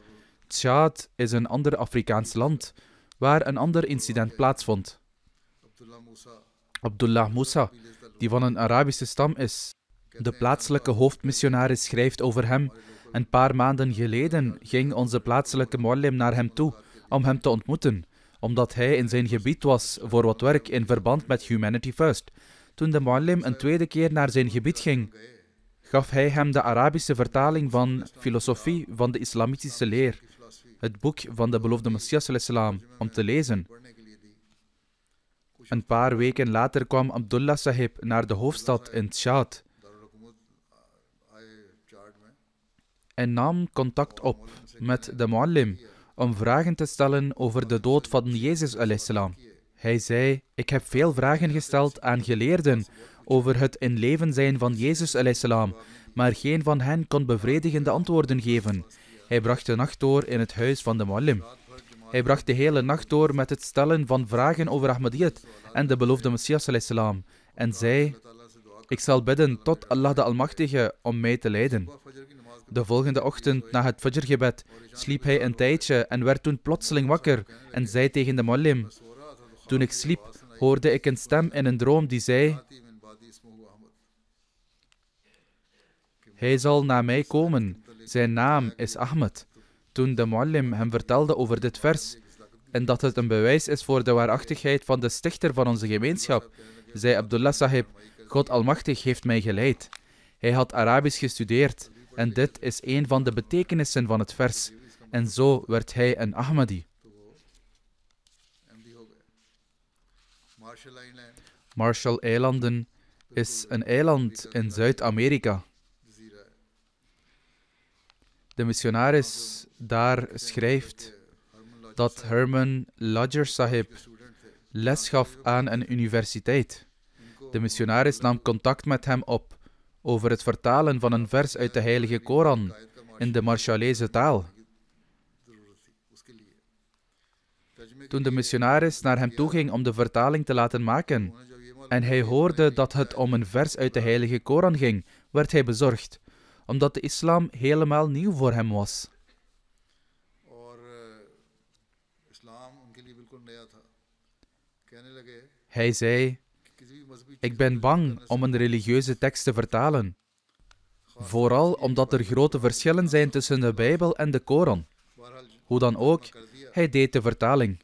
Tjaad is een ander Afrikaans land waar een ander incident plaatsvond. Abdullah Musa, die van een Arabische stam is, de plaatselijke hoofdmissionaris schrijft over hem. Een paar maanden geleden ging onze plaatselijke moslim naar hem toe om hem te ontmoeten, omdat hij in zijn gebied was voor wat werk in verband met Humanity First. Toen de moslim een tweede keer naar zijn gebied ging, gaf hij hem de Arabische vertaling van Filosofie van de Islamitische Leer, het boek van de beloofde Messias al-Islam, om te lezen. Een paar weken later kwam Abdullah Sahib naar de hoofdstad in Tjaat. en nam contact op met de Muallim om vragen te stellen over de dood van Jezus Hij zei: Ik heb veel vragen gesteld aan geleerden over het in leven zijn van Jezus maar geen van hen kon bevredigende antwoorden geven. Hij bracht de nacht door in het huis van de Muallim. Hij bracht de hele nacht door met het stellen van vragen over Ahmadiyyat en de beloofde Messias en zei: ik zal bidden tot Allah de Almachtige om mij te leiden. De volgende ochtend na het fajrgebed sliep hij een tijdje en werd toen plotseling wakker en zei tegen de mollim: Toen ik sliep, hoorde ik een stem in een droom die zei: Hij zal naar mij komen. Zijn naam is Ahmed. Toen de muallim hem vertelde over dit vers en dat het een bewijs is voor de waarachtigheid van de stichter van onze gemeenschap, zei Abdullah Sahib: God Almachtig heeft mij geleid. Hij had Arabisch gestudeerd en dit is een van de betekenissen van het vers. En zo werd hij een Ahmadi. Marshall-eilanden is een eiland in Zuid-Amerika. De missionaris daar schrijft dat Herman Lodger Sahib les gaf aan een universiteit. De missionaris nam contact met hem op over het vertalen van een vers uit de Heilige Koran in de Marshallese taal. Toen de missionaris naar hem toe ging om de vertaling te laten maken en hij hoorde dat het om een vers uit de Heilige Koran ging, werd hij bezorgd, omdat de islam helemaal nieuw voor hem was. Hij zei: ik ben bang om een religieuze tekst te vertalen. Vooral omdat er grote verschillen zijn tussen de Bijbel en de Koran. Hoe dan ook, hij deed de vertaling.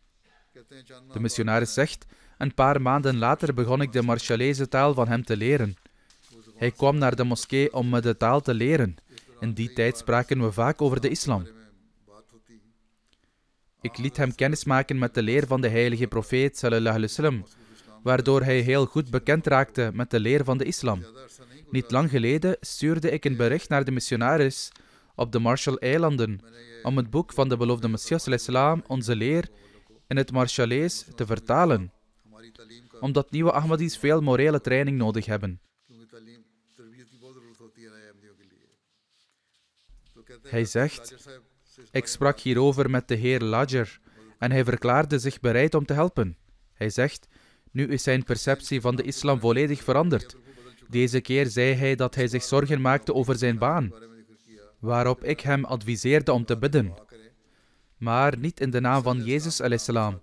De missionaris zegt, een paar maanden later begon ik de Marshallese taal van hem te leren. Hij kwam naar de moskee om me de taal te leren. In die tijd spraken we vaak over de islam. Ik liet hem kennismaken met de leer van de heilige profeet sallallahu alaihi wasallam waardoor hij heel goed bekend raakte met de leer van de islam. Niet lang geleden stuurde ik een bericht naar de missionaris op de Marshall-eilanden om het boek van de beloofde Messias al-Islam, onze leer, in het Marshallese te vertalen, omdat nieuwe Ahmadis veel morele training nodig hebben. Hij zegt: Ik sprak hierover met de heer Lajer en hij verklaarde zich bereid om te helpen. Hij zegt: nu is zijn perceptie van de islam volledig veranderd. Deze keer zei hij dat hij zich zorgen maakte over zijn baan, waarop ik hem adviseerde om te bidden. Maar niet in de naam van Jezus al-Islam.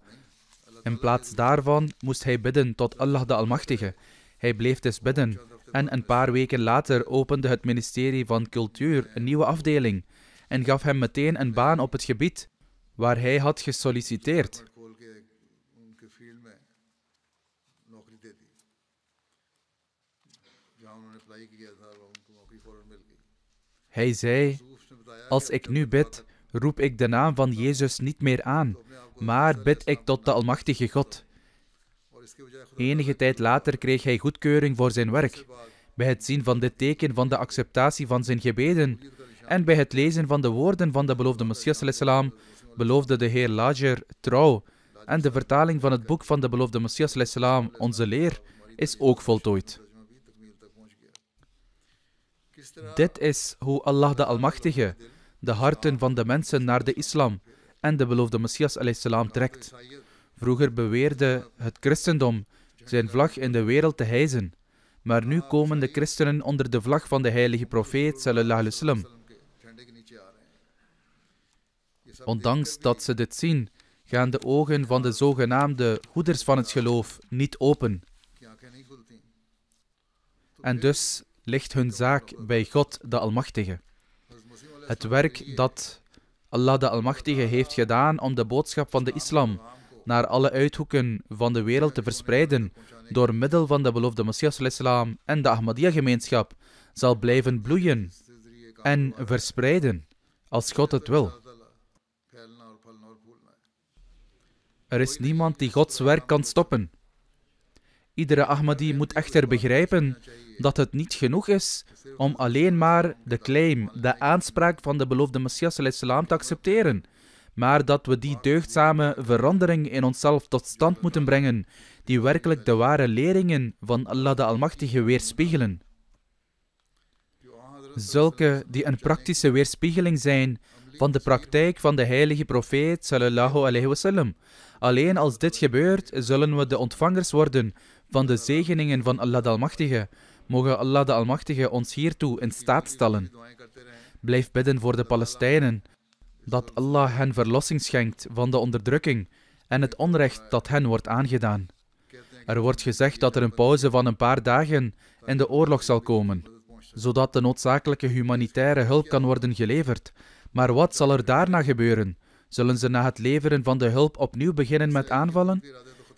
In plaats daarvan moest hij bidden tot Allah de Almachtige. Hij bleef dus bidden. En een paar weken later opende het ministerie van Cultuur een nieuwe afdeling en gaf hem meteen een baan op het gebied waar hij had gesolliciteerd. Hij zei: Als ik nu bid, roep ik de naam van Jezus niet meer aan, maar bid ik tot de Almachtige God. Enige tijd later kreeg hij goedkeuring voor zijn werk. Bij het zien van dit teken van de acceptatie van zijn gebeden en bij het lezen van de woorden van de beloofde Messias beloofde de Heer Lager trouw en de vertaling van het boek van de beloofde Messias onze leer, is ook voltooid. Dit is hoe Allah de Almachtige de harten van de mensen naar de islam en de beloofde Messias trekt. Vroeger beweerde het christendom zijn vlag in de wereld te hijzen, maar nu komen de christenen onder de vlag van de heilige profeet sallallahu alaihi wasallam. Ondanks dat ze dit zien, gaan de ogen van de zogenaamde hoeders van het geloof niet open. En dus ligt hun zaak bij God de Almachtige. Het werk dat Allah de Almachtige heeft gedaan om de boodschap van de islam naar alle uithoeken van de wereld te verspreiden door middel van de belofte Messias islam en de Ahmadiyya-gemeenschap zal blijven bloeien en verspreiden als God het wil. Er is niemand die Gods werk kan stoppen. Iedere Ahmadi moet echter begrijpen dat het niet genoeg is om alleen maar de claim, de aanspraak van de beloofde Messias al-Islam te accepteren, maar dat we die deugdzame verandering in onszelf tot stand moeten brengen, die werkelijk de ware leringen van Allah de Almachtige weerspiegelen. Zulke die een praktische weerspiegeling zijn van de praktijk van de heilige profeet sallallahu alayhi wasallam. Alleen als dit gebeurt, zullen we de ontvangers worden van de zegeningen van Allah de Almachtige, mogen Allah de Almachtige ons hiertoe in staat stellen. Blijf bidden voor de Palestijnen, dat Allah hen verlossing schenkt van de onderdrukking en het onrecht dat hen wordt aangedaan. Er wordt gezegd dat er een pauze van een paar dagen in de oorlog zal komen, zodat de noodzakelijke humanitaire hulp kan worden geleverd. Maar wat zal er daarna gebeuren? Zullen ze na het leveren van de hulp opnieuw beginnen met aanvallen?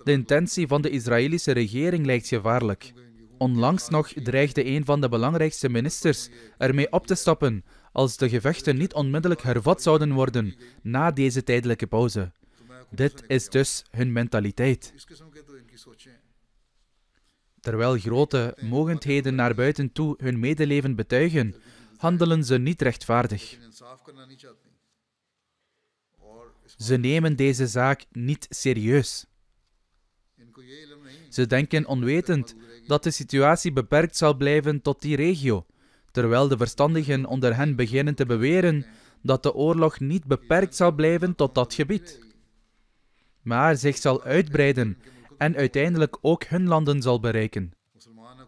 De intentie van de Israëlische regering lijkt gevaarlijk. Onlangs nog dreigde een van de belangrijkste ministers ermee op te stappen als de gevechten niet onmiddellijk hervat zouden worden na deze tijdelijke pauze. Dit is dus hun mentaliteit. Terwijl grote mogendheden naar buiten toe hun medeleven betuigen, handelen ze niet rechtvaardig. Ze nemen deze zaak niet serieus. Ze denken onwetend dat de situatie beperkt zal blijven tot die regio, terwijl de verstandigen onder hen beginnen te beweren dat de oorlog niet beperkt zal blijven tot dat gebied, maar zich zal uitbreiden en uiteindelijk ook hun landen zal bereiken.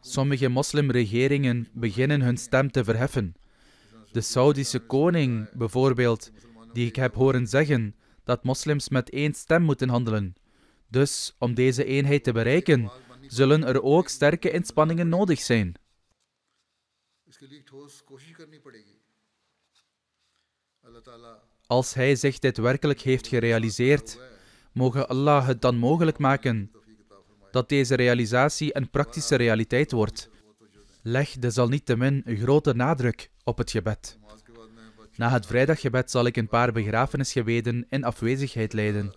Sommige moslimregeringen beginnen hun stem te verheffen. De Saudische koning, bijvoorbeeld, die ik heb horen zeggen dat moslims met één stem moeten handelen. Dus om deze eenheid te bereiken, zullen er ook sterke inspanningen nodig zijn. Als hij zich dit werkelijk heeft gerealiseerd, mogen Allah het dan mogelijk maken dat deze realisatie een praktische realiteit wordt. Leg desalniettemin grote nadruk op het gebed. Na het vrijdaggebed zal ik een paar begrafenisgebeden in afwezigheid leiden.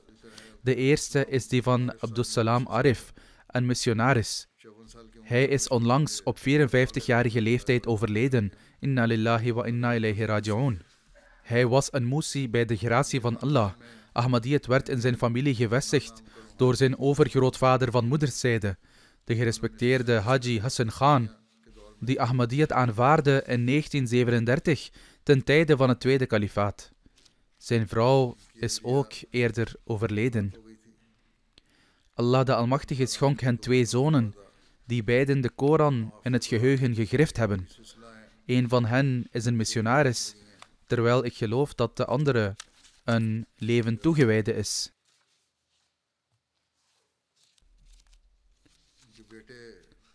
De eerste is die van Abdussalam Arif, een missionaris. Hij is onlangs op 54-jarige leeftijd overleden. Inna lillahi wa inna ilayhi raji'un. Hij was een moesi bij de gratie van Allah. Ahmadiyyat werd in zijn familie gevestigd door zijn overgrootvader van moederszijde, de gerespecteerde Haji Hassan Khan, die Ahmadiyyat aanvaarde in 1937 ten tijde van het tweede kalifaat. Zijn vrouw is ook eerder overleden. Allah de Almachtige schonk hen twee zonen, die beiden de Koran in het geheugen gegrift hebben. Een van hen is een missionaris, terwijl ik geloof dat de andere een leven toegewijde is.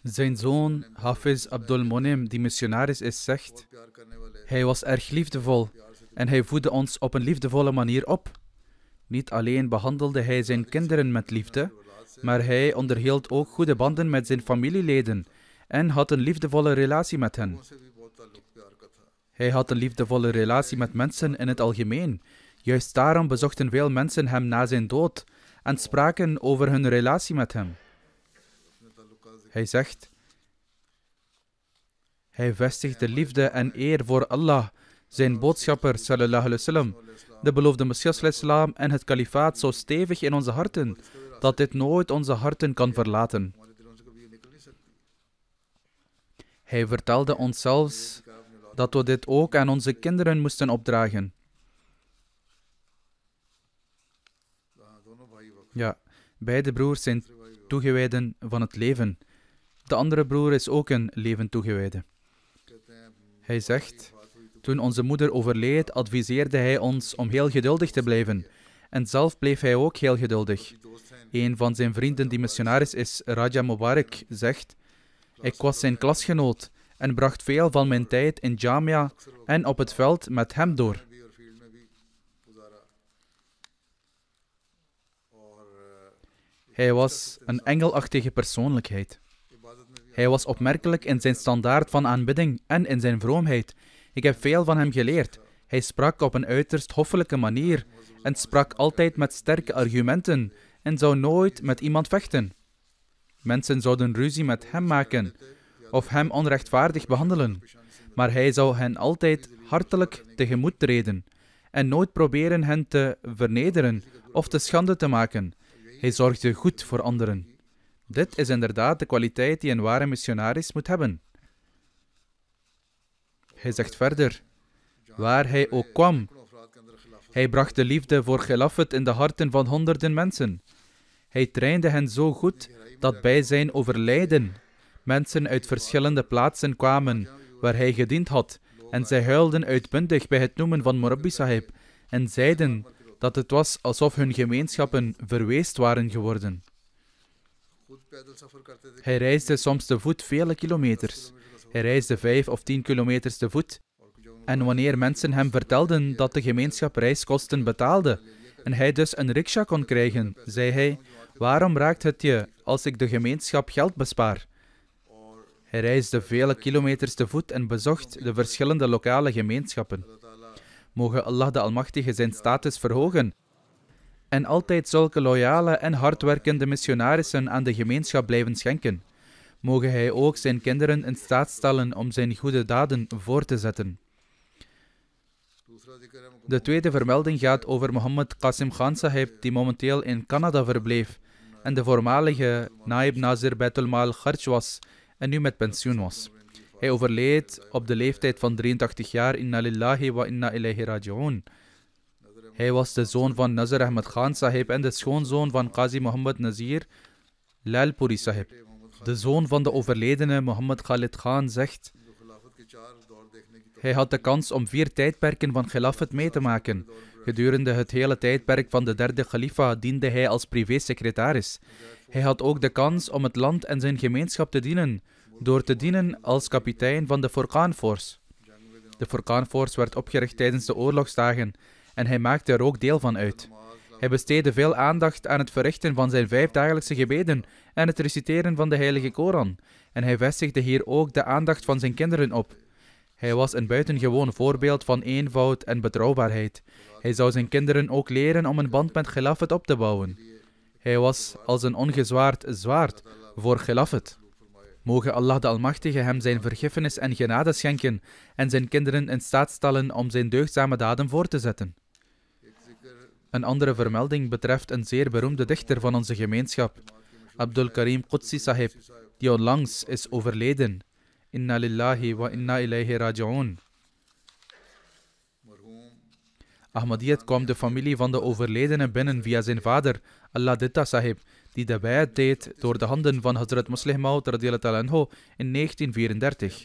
Zijn zoon Hafiz Abdul die missionaris is, zegt: Hij was erg liefdevol en hij voedde ons op een liefdevolle manier op. Niet alleen behandelde hij zijn kinderen met liefde, maar hij onderhield ook goede banden met zijn familieleden en had een liefdevolle relatie met hen. Hij had een liefdevolle relatie met mensen in het algemeen. Juist daarom bezochten veel mensen hem na zijn dood en spraken over hun relatie met hem. Hij zegt: Hij vestigde liefde en eer voor Allah zijn boodschapper, sallallahu wa wasallam, de beloofde Messias islam en het kalifaat zo stevig in onze harten, dat dit nooit onze harten kan verlaten. Hij vertelde ons zelfs dat we dit ook aan onze kinderen moesten opdragen. Ja, beide broers zijn toegewijden van het leven. De andere broer is ook een leven toegewijde. Hij zegt: toen onze moeder overleed, adviseerde hij ons om heel geduldig te blijven. En zelf bleef hij ook heel geduldig. Een van zijn vrienden, die missionaris is, Raja Mubarak, zegt: Ik was zijn klasgenoot en bracht veel van mijn tijd in Jamia en op het veld met hem door. Hij was een engelachtige persoonlijkheid. Hij was opmerkelijk in zijn standaard van aanbidding en in zijn vroomheid. Ik heb veel van hem geleerd. Hij sprak op een uiterst hoffelijke manier en sprak altijd met sterke argumenten en zou nooit met iemand vechten. Mensen zouden ruzie met hem maken of hem onrechtvaardig behandelen, maar hij zou hen altijd hartelijk tegemoet treden en nooit proberen hen te vernederen of te schande te maken. Hij zorgde goed voor anderen. Dit is inderdaad de kwaliteit die een ware missionaris moet hebben. Hij zegt verder, waar hij ook kwam. Hij bracht de liefde voor Gelafet in de harten van honderden mensen. Hij trainde hen zo goed dat bij zijn overlijden mensen uit verschillende plaatsen kwamen waar hij gediend had en zij huilden uitbundig bij het noemen van Morbi Sahib en zeiden dat het was alsof hun gemeenschappen verweest waren geworden. Hij reisde soms te voet vele kilometers hij reisde vijf of tien kilometers te voet. En wanneer mensen hem vertelden dat de gemeenschap reiskosten betaalde en hij dus een riksha kon krijgen, zei hij: Waarom raakt het je als ik de gemeenschap geld bespaar? Hij reisde vele kilometers te voet en bezocht de verschillende lokale gemeenschappen. Mogen Allah de Almachtige zijn status verhogen en altijd zulke loyale en hardwerkende missionarissen aan de gemeenschap blijven schenken mogen hij ook zijn kinderen in staat stellen om zijn goede daden voor te zetten. De tweede vermelding gaat over Mohammed Qasim Khan Sahib, die momenteel in Canada verbleef en de voormalige Naib Nazir Betulmal Kharch was en nu met pensioen was. Hij overleed op de leeftijd van 83 jaar, in lillahi wa inna ilayhi raji'un. Hij was de zoon van Nazir Ahmed Khan Sahib en de schoonzoon van Qazi Mohammed Nazir Lalpuri Sahib. De zoon van de overledene Mohammed Khalid Khan zegt: Hij had de kans om vier tijdperken van Khilafat mee te maken. Gedurende het hele tijdperk van de derde Khalifa diende hij als privésecretaris. Hij had ook de kans om het land en zijn gemeenschap te dienen, door te dienen als kapitein van de Furqan Force. De Furqan Force werd opgericht tijdens de oorlogsdagen en hij maakte er ook deel van uit. Hij besteedde veel aandacht aan het verrichten van zijn vijfdagelijkse gebeden en het reciteren van de heilige Koran, en hij vestigde hier ook de aandacht van zijn kinderen op. Hij was een buitengewoon voorbeeld van eenvoud en betrouwbaarheid. Hij zou zijn kinderen ook leren om een band met gelafet op te bouwen. Hij was als een ongezwaard zwaard voor gelafet. Mogen Allah de Almachtige hem zijn vergiffenis en genade schenken en zijn kinderen in staat stellen om zijn deugdzame daden voor te zetten. Een andere vermelding betreft een zeer beroemde dichter van onze gemeenschap, Abdul Karim Qudsi Sahib, die onlangs is overleden. Inna lillahi wa inna ilayhi raji'un. Ahmadiyyat kwam de familie van de overledene binnen via zijn vader, Allah Ditta Sahib, die de bijt deed door de handen van Hazrat Muslim Maud in 1934.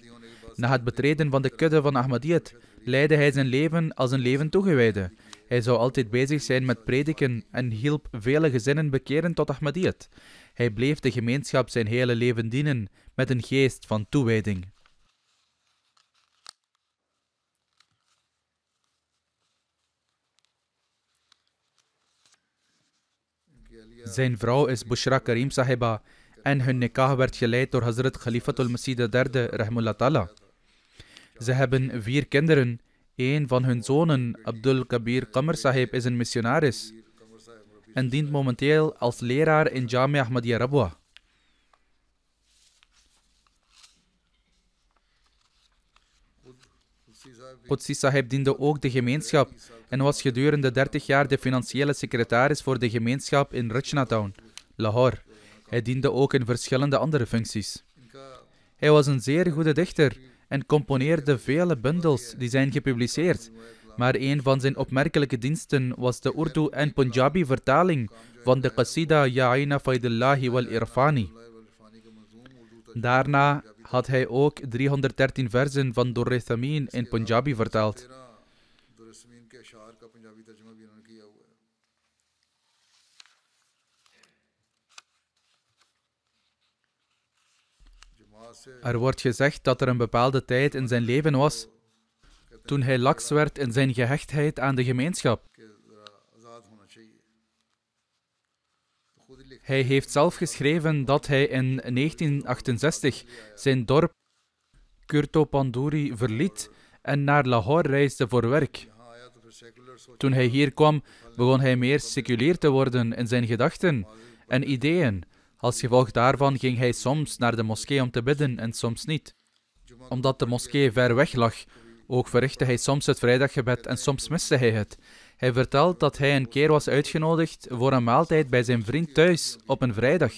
Na het betreden van de kudde van Ahmadiyyat leidde hij zijn leven als een leven toegewijde. Hij zou altijd bezig zijn met prediken en hielp vele gezinnen bekeren tot Ahmadiyyat. Hij bleef de gemeenschap zijn hele leven dienen met een geest van toewijding. Zijn vrouw is Bushra Karim Sahiba en hun nikah werd geleid door Hazrat Khalifatul Masih III, Ze hebben vier kinderen een van hun zonen, Abdul Kabir Kamer Sahib, is een missionaris en dient momenteel als leraar in Jamia Ahmadiyya Rabwa. Qudsi Sahib diende ook de gemeenschap en was gedurende 30 jaar de financiële secretaris voor de gemeenschap in Rajnatown, Lahore. Hij diende ook in verschillende andere functies. Hij was een zeer goede dichter en componeerde vele bundels die zijn gepubliceerd. Maar een van zijn opmerkelijke diensten was de Urdu en Punjabi vertaling van de Qasida Ya'ina Faidullahi wal Irfani. Daarna had hij ook 313 versen van Thameen in Punjabi vertaald. Er wordt gezegd dat er een bepaalde tijd in zijn leven was toen hij laks werd in zijn gehechtheid aan de gemeenschap. Hij heeft zelf geschreven dat hij in 1968 zijn dorp Kurtopanduri verliet en naar Lahore reisde voor werk. Toen hij hier kwam, begon hij meer seculier te worden in zijn gedachten en ideeën als gevolg daarvan ging hij soms naar de moskee om te bidden en soms niet. Omdat de moskee ver weg lag, ook verrichtte hij soms het vrijdaggebed en soms miste hij het. Hij vertelt dat hij een keer was uitgenodigd voor een maaltijd bij zijn vriend thuis op een vrijdag.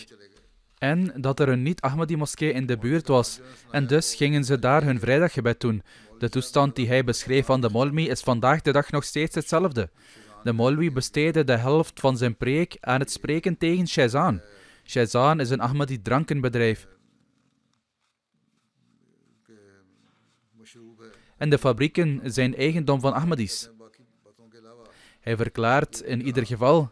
En dat er een niet-Ahmadi-moskee in de buurt was, en dus gingen ze daar hun vrijdaggebed doen. De toestand die hij beschreef van de Molmi is vandaag de dag nog steeds hetzelfde. De molvi besteedde de helft van zijn preek aan het spreken tegen Shaizan. Shazan is een Ahmadi drankenbedrijf. En de fabrieken zijn eigendom van Ahmadis. Hij verklaart in ieder geval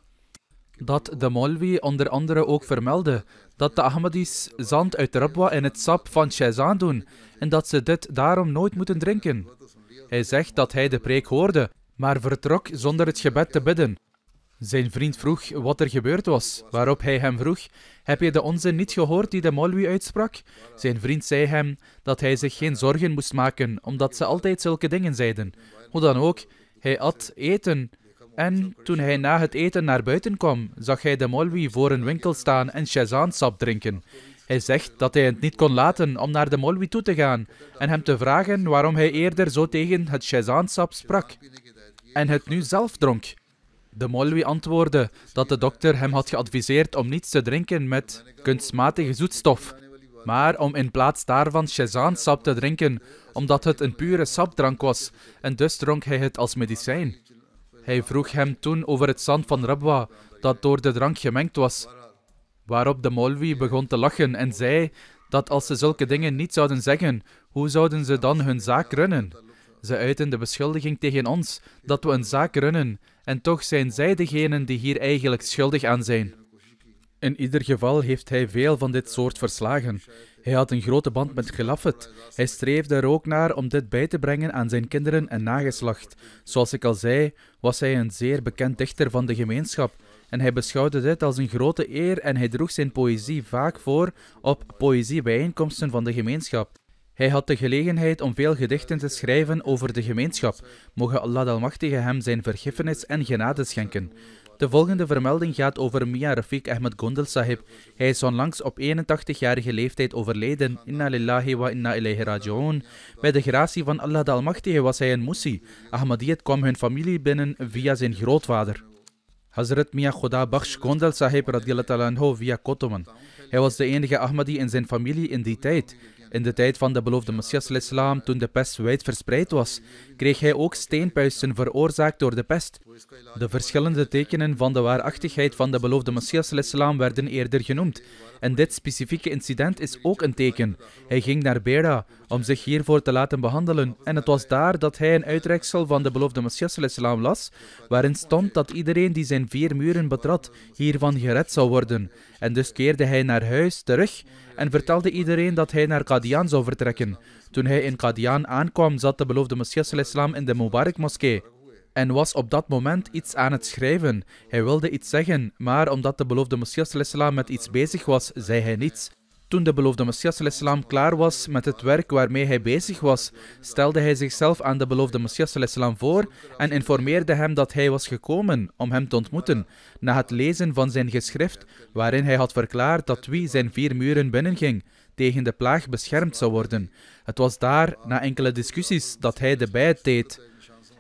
dat de Molwi onder andere ook vermeldde dat de Ahmadis zand uit Rabwa in het sap van Shazan doen en dat ze dit daarom nooit moeten drinken. Hij zegt dat hij de preek hoorde, maar vertrok zonder het gebed te bidden. Zijn vriend vroeg wat er gebeurd was, waarop hij hem vroeg: Heb je de onzin niet gehoord die de Molwi uitsprak? Zijn vriend zei hem dat hij zich geen zorgen moest maken, omdat ze altijd zulke dingen zeiden. Hoe dan ook, hij at eten. En toen hij na het eten naar buiten kwam, zag hij de Molwi voor een winkel staan en Shazan-sap drinken. Hij zegt dat hij het niet kon laten om naar de Molwi toe te gaan en hem te vragen waarom hij eerder zo tegen het Shazan-sap sprak en het nu zelf dronk. De Molwi antwoordde dat de dokter hem had geadviseerd om niets te drinken met kunstmatige zoetstof, maar om in plaats daarvan shazaansap te drinken, omdat het een pure sapdrank was en dus dronk hij het als medicijn. Hij vroeg hem toen over het zand van Rabwa dat door de drank gemengd was, waarop de Molwi begon te lachen en zei dat als ze zulke dingen niet zouden zeggen, hoe zouden ze dan hun zaak runnen? Ze uiten de beschuldiging tegen ons dat we een zaak runnen en toch zijn zij degenen die hier eigenlijk schuldig aan zijn. In ieder geval heeft hij veel van dit soort verslagen. Hij had een grote band met Gelaffet. Hij streefde er ook naar om dit bij te brengen aan zijn kinderen en nageslacht. Zoals ik al zei, was hij een zeer bekend dichter van de gemeenschap. En hij beschouwde dit als een grote eer en hij droeg zijn poëzie vaak voor op poëziebijeenkomsten van de gemeenschap. Hij had de gelegenheid om veel gedichten te schrijven over de gemeenschap. Mogen Allah de Almachtige hem zijn vergiffenis en genade schenken. De volgende vermelding gaat over Mia Rafiq Ahmed Gondel Sahib. Hij is onlangs op 81-jarige leeftijd overleden. Inna lillahi wa inna ilayhi raji'un. Bij de gratie van Allah de Almachtige was hij een moesie. Ahmadiyyat kwam hun familie binnen via zijn grootvader. Hazrat Mia Khuda Bakhsh Gondel Sahib radiallahu anhu via Kotoman. Hij was de enige Ahmadi in zijn familie in die tijd. In de tijd van de beloofde Messias islam, toen de pest wijd verspreid was, kreeg hij ook steenpuisten veroorzaakt door de pest. De verschillende tekenen van de waarachtigheid van de beloofde Messias islam werden eerder genoemd. En dit specifieke incident is ook een teken. Hij ging naar Bera om zich hiervoor te laten behandelen. En het was daar dat hij een uitreksel van de beloofde Messias islam las, waarin stond dat iedereen die zijn vier muren betrad hiervan gered zou worden. En dus keerde hij naar huis terug en vertelde iedereen dat hij naar Qadian zou vertrekken. Toen hij in Qadian aankwam, zat de beloofde Messias in de Mubarak-moskee en was op dat moment iets aan het schrijven. Hij wilde iets zeggen, maar omdat de beloofde Messias islam met iets bezig was, zei hij niets. Toen de beloofde Messias islam klaar was met het werk waarmee hij bezig was, stelde hij zichzelf aan de beloofde Messias voor en informeerde hem dat hij was gekomen om hem te ontmoeten, na het lezen van zijn geschrift waarin hij had verklaard dat wie zijn vier muren binnenging, tegen de plaag beschermd zou worden. Het was daar, na enkele discussies, dat hij de bijt deed.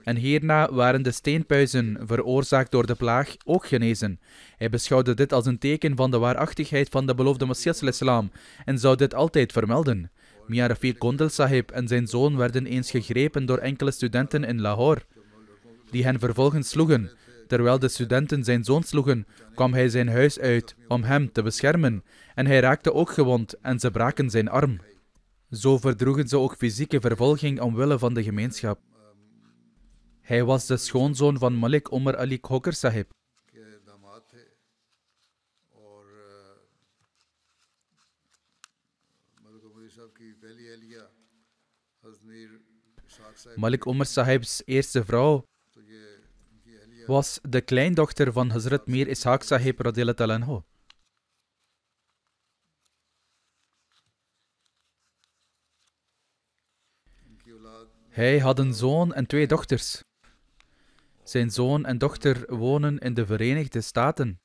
En hierna waren de steenpuizen, veroorzaakt door de plaag, ook genezen. Hij beschouwde dit als een teken van de waarachtigheid van de beloofde Messias islam en zou dit altijd vermelden. Mia Rafiq Kondel Sahib en zijn zoon werden eens gegrepen door enkele studenten in Lahore, die hen vervolgens sloegen. Terwijl de studenten zijn zoon sloegen, kwam hij zijn huis uit om hem te beschermen. En hij raakte ook gewond en ze braken zijn arm. Zo verdroegen ze ook fysieke vervolging omwille van de gemeenschap. Hij was de schoonzoon van Malik Omar Ali Khoker Sahib. Malik Omar Sahib's eerste vrouw was de kleindochter van Hazrat Mir Ishaq Sahib radiallahu Hij had een zoon en twee dochters. Zijn zoon en dochter wonen in de Verenigde Staten.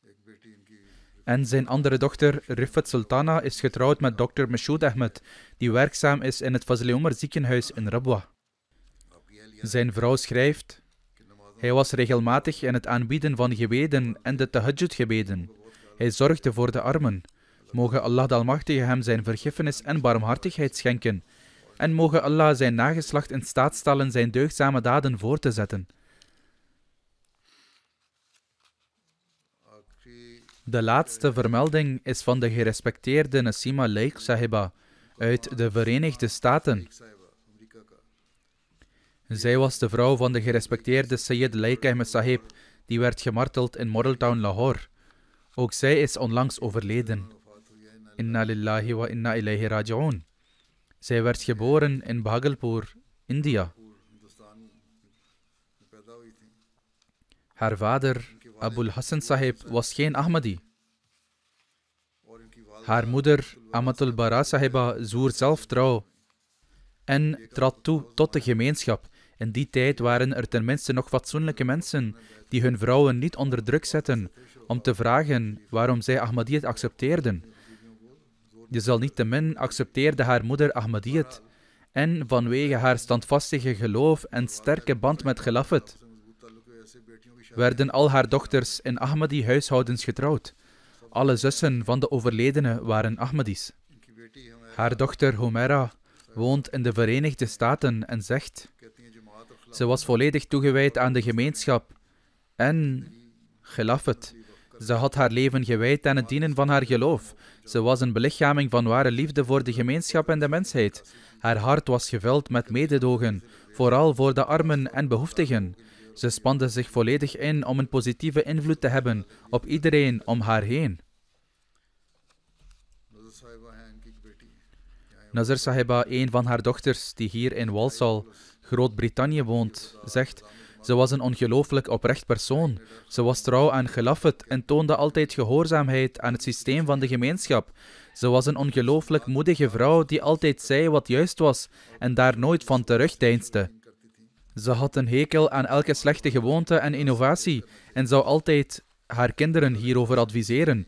En zijn andere dochter, Rifat Sultana, is getrouwd met dokter Meshoud Ahmed, die werkzaam is in het Fazli ziekenhuis in Rabwa. Zijn vrouw schrijft, hij was regelmatig in het aanbieden van gebeden en de tahajjud gebeden. Hij zorgde voor de armen. Mogen Allah de Almachtige hem zijn vergiffenis en barmhartigheid schenken. En mogen Allah zijn nageslacht in staat stellen zijn deugdzame daden voor te zetten. De laatste vermelding is van de gerespecteerde Nassima Laik Sahiba uit de Verenigde Staten. Zij was de vrouw van de gerespecteerde Sayyid Laik Ahmed Sahib, die werd gemarteld in Town Lahore. Ook zij is onlangs overleden. Inna lillahi wa inna ilayhi raji'un. Zij werd geboren in Bhagalpur, India. Haar vader Abul Hassan Sahib was geen Ahmadi. Haar moeder, Amatul Bara Sahiba, zwoer zelf trouw en trad toe tot de gemeenschap. In die tijd waren er tenminste nog fatsoenlijke mensen die hun vrouwen niet onder druk zetten om te vragen waarom zij Ahmadiyat accepteerden. Je zal niet te min accepteerde haar moeder Ahmadiyat en vanwege haar standvastige geloof en sterke band met Gelafet werden al haar dochters in Ahmadi-huishoudens getrouwd. Alle zussen van de overledene waren Ahmadis. Haar dochter Homera woont in de Verenigde Staten en zegt: Ze was volledig toegewijd aan de gemeenschap en gelafet. Ze had haar leven gewijd aan het dienen van haar geloof. Ze was een belichaming van ware liefde voor de gemeenschap en de mensheid. Haar hart was gevuld met mededogen, vooral voor de armen en behoeftigen. Ze spande zich volledig in om een positieve invloed te hebben op iedereen om haar heen. Nazar Sahiba, een van haar dochters die hier in Walsall, Groot-Brittannië woont, zegt: Ze was een ongelooflijk oprecht persoon. Ze was trouw aan gelaffet en toonde altijd gehoorzaamheid aan het systeem van de gemeenschap. Ze was een ongelooflijk moedige vrouw die altijd zei wat juist was en daar nooit van terugdeinsde. Ze had een hekel aan elke slechte gewoonte en innovatie en zou altijd haar kinderen hierover adviseren,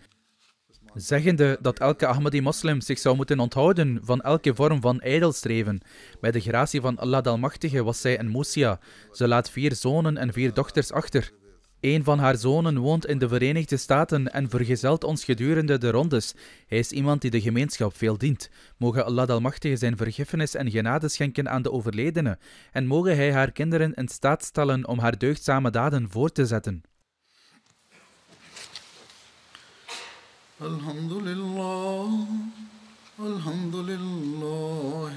zeggende dat elke Ahmadi-moslim zich zou moeten onthouden van elke vorm van ijdelstreven. Bij de gratie van Allah de Almachtige was zij een Moesia. Ze laat vier zonen en vier dochters achter. Een van haar zonen woont in de Verenigde Staten en vergezelt ons gedurende de rondes. Hij is iemand die de gemeenschap veel dient. Mogen Allah Almachtige zijn vergiffenis en genade schenken aan de overledene en mogen hij haar kinderen in staat stellen om haar deugdzame daden voor te zetten.
Alhamdulillah, alhamdulillah,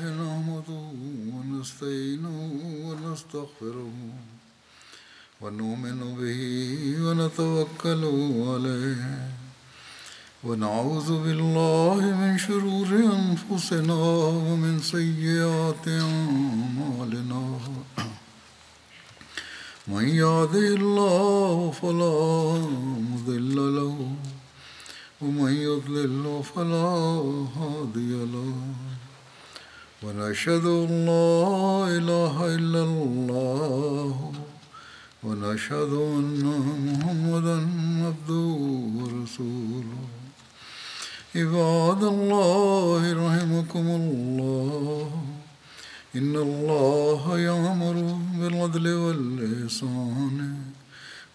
ونؤمن به ونتوكل عليه ونعوذ بالله من شرور أنفسنا ومن سيئات أعمالنا من يهده الله فلا مضل له ومن يضلل فلا هادي له ونشهد أن لا إله إلا الله ونشهد أن محمدا عبده ورسوله عباد الله رحمكم الله إن الله يأمر بالعدل والإحسان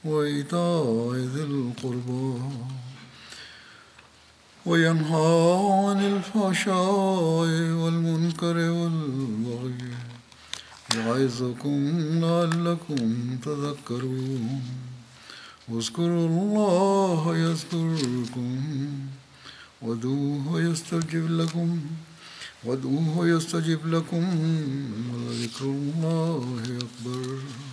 وإيتاء ذي القربى وينهى عن الفحشاء والمنكر والبغي يعظكم لعلكم تذكرون واذكروا الله يذكركم ودوه يستجب لكم ودوه يستجب لكم ولذكر الله أكبر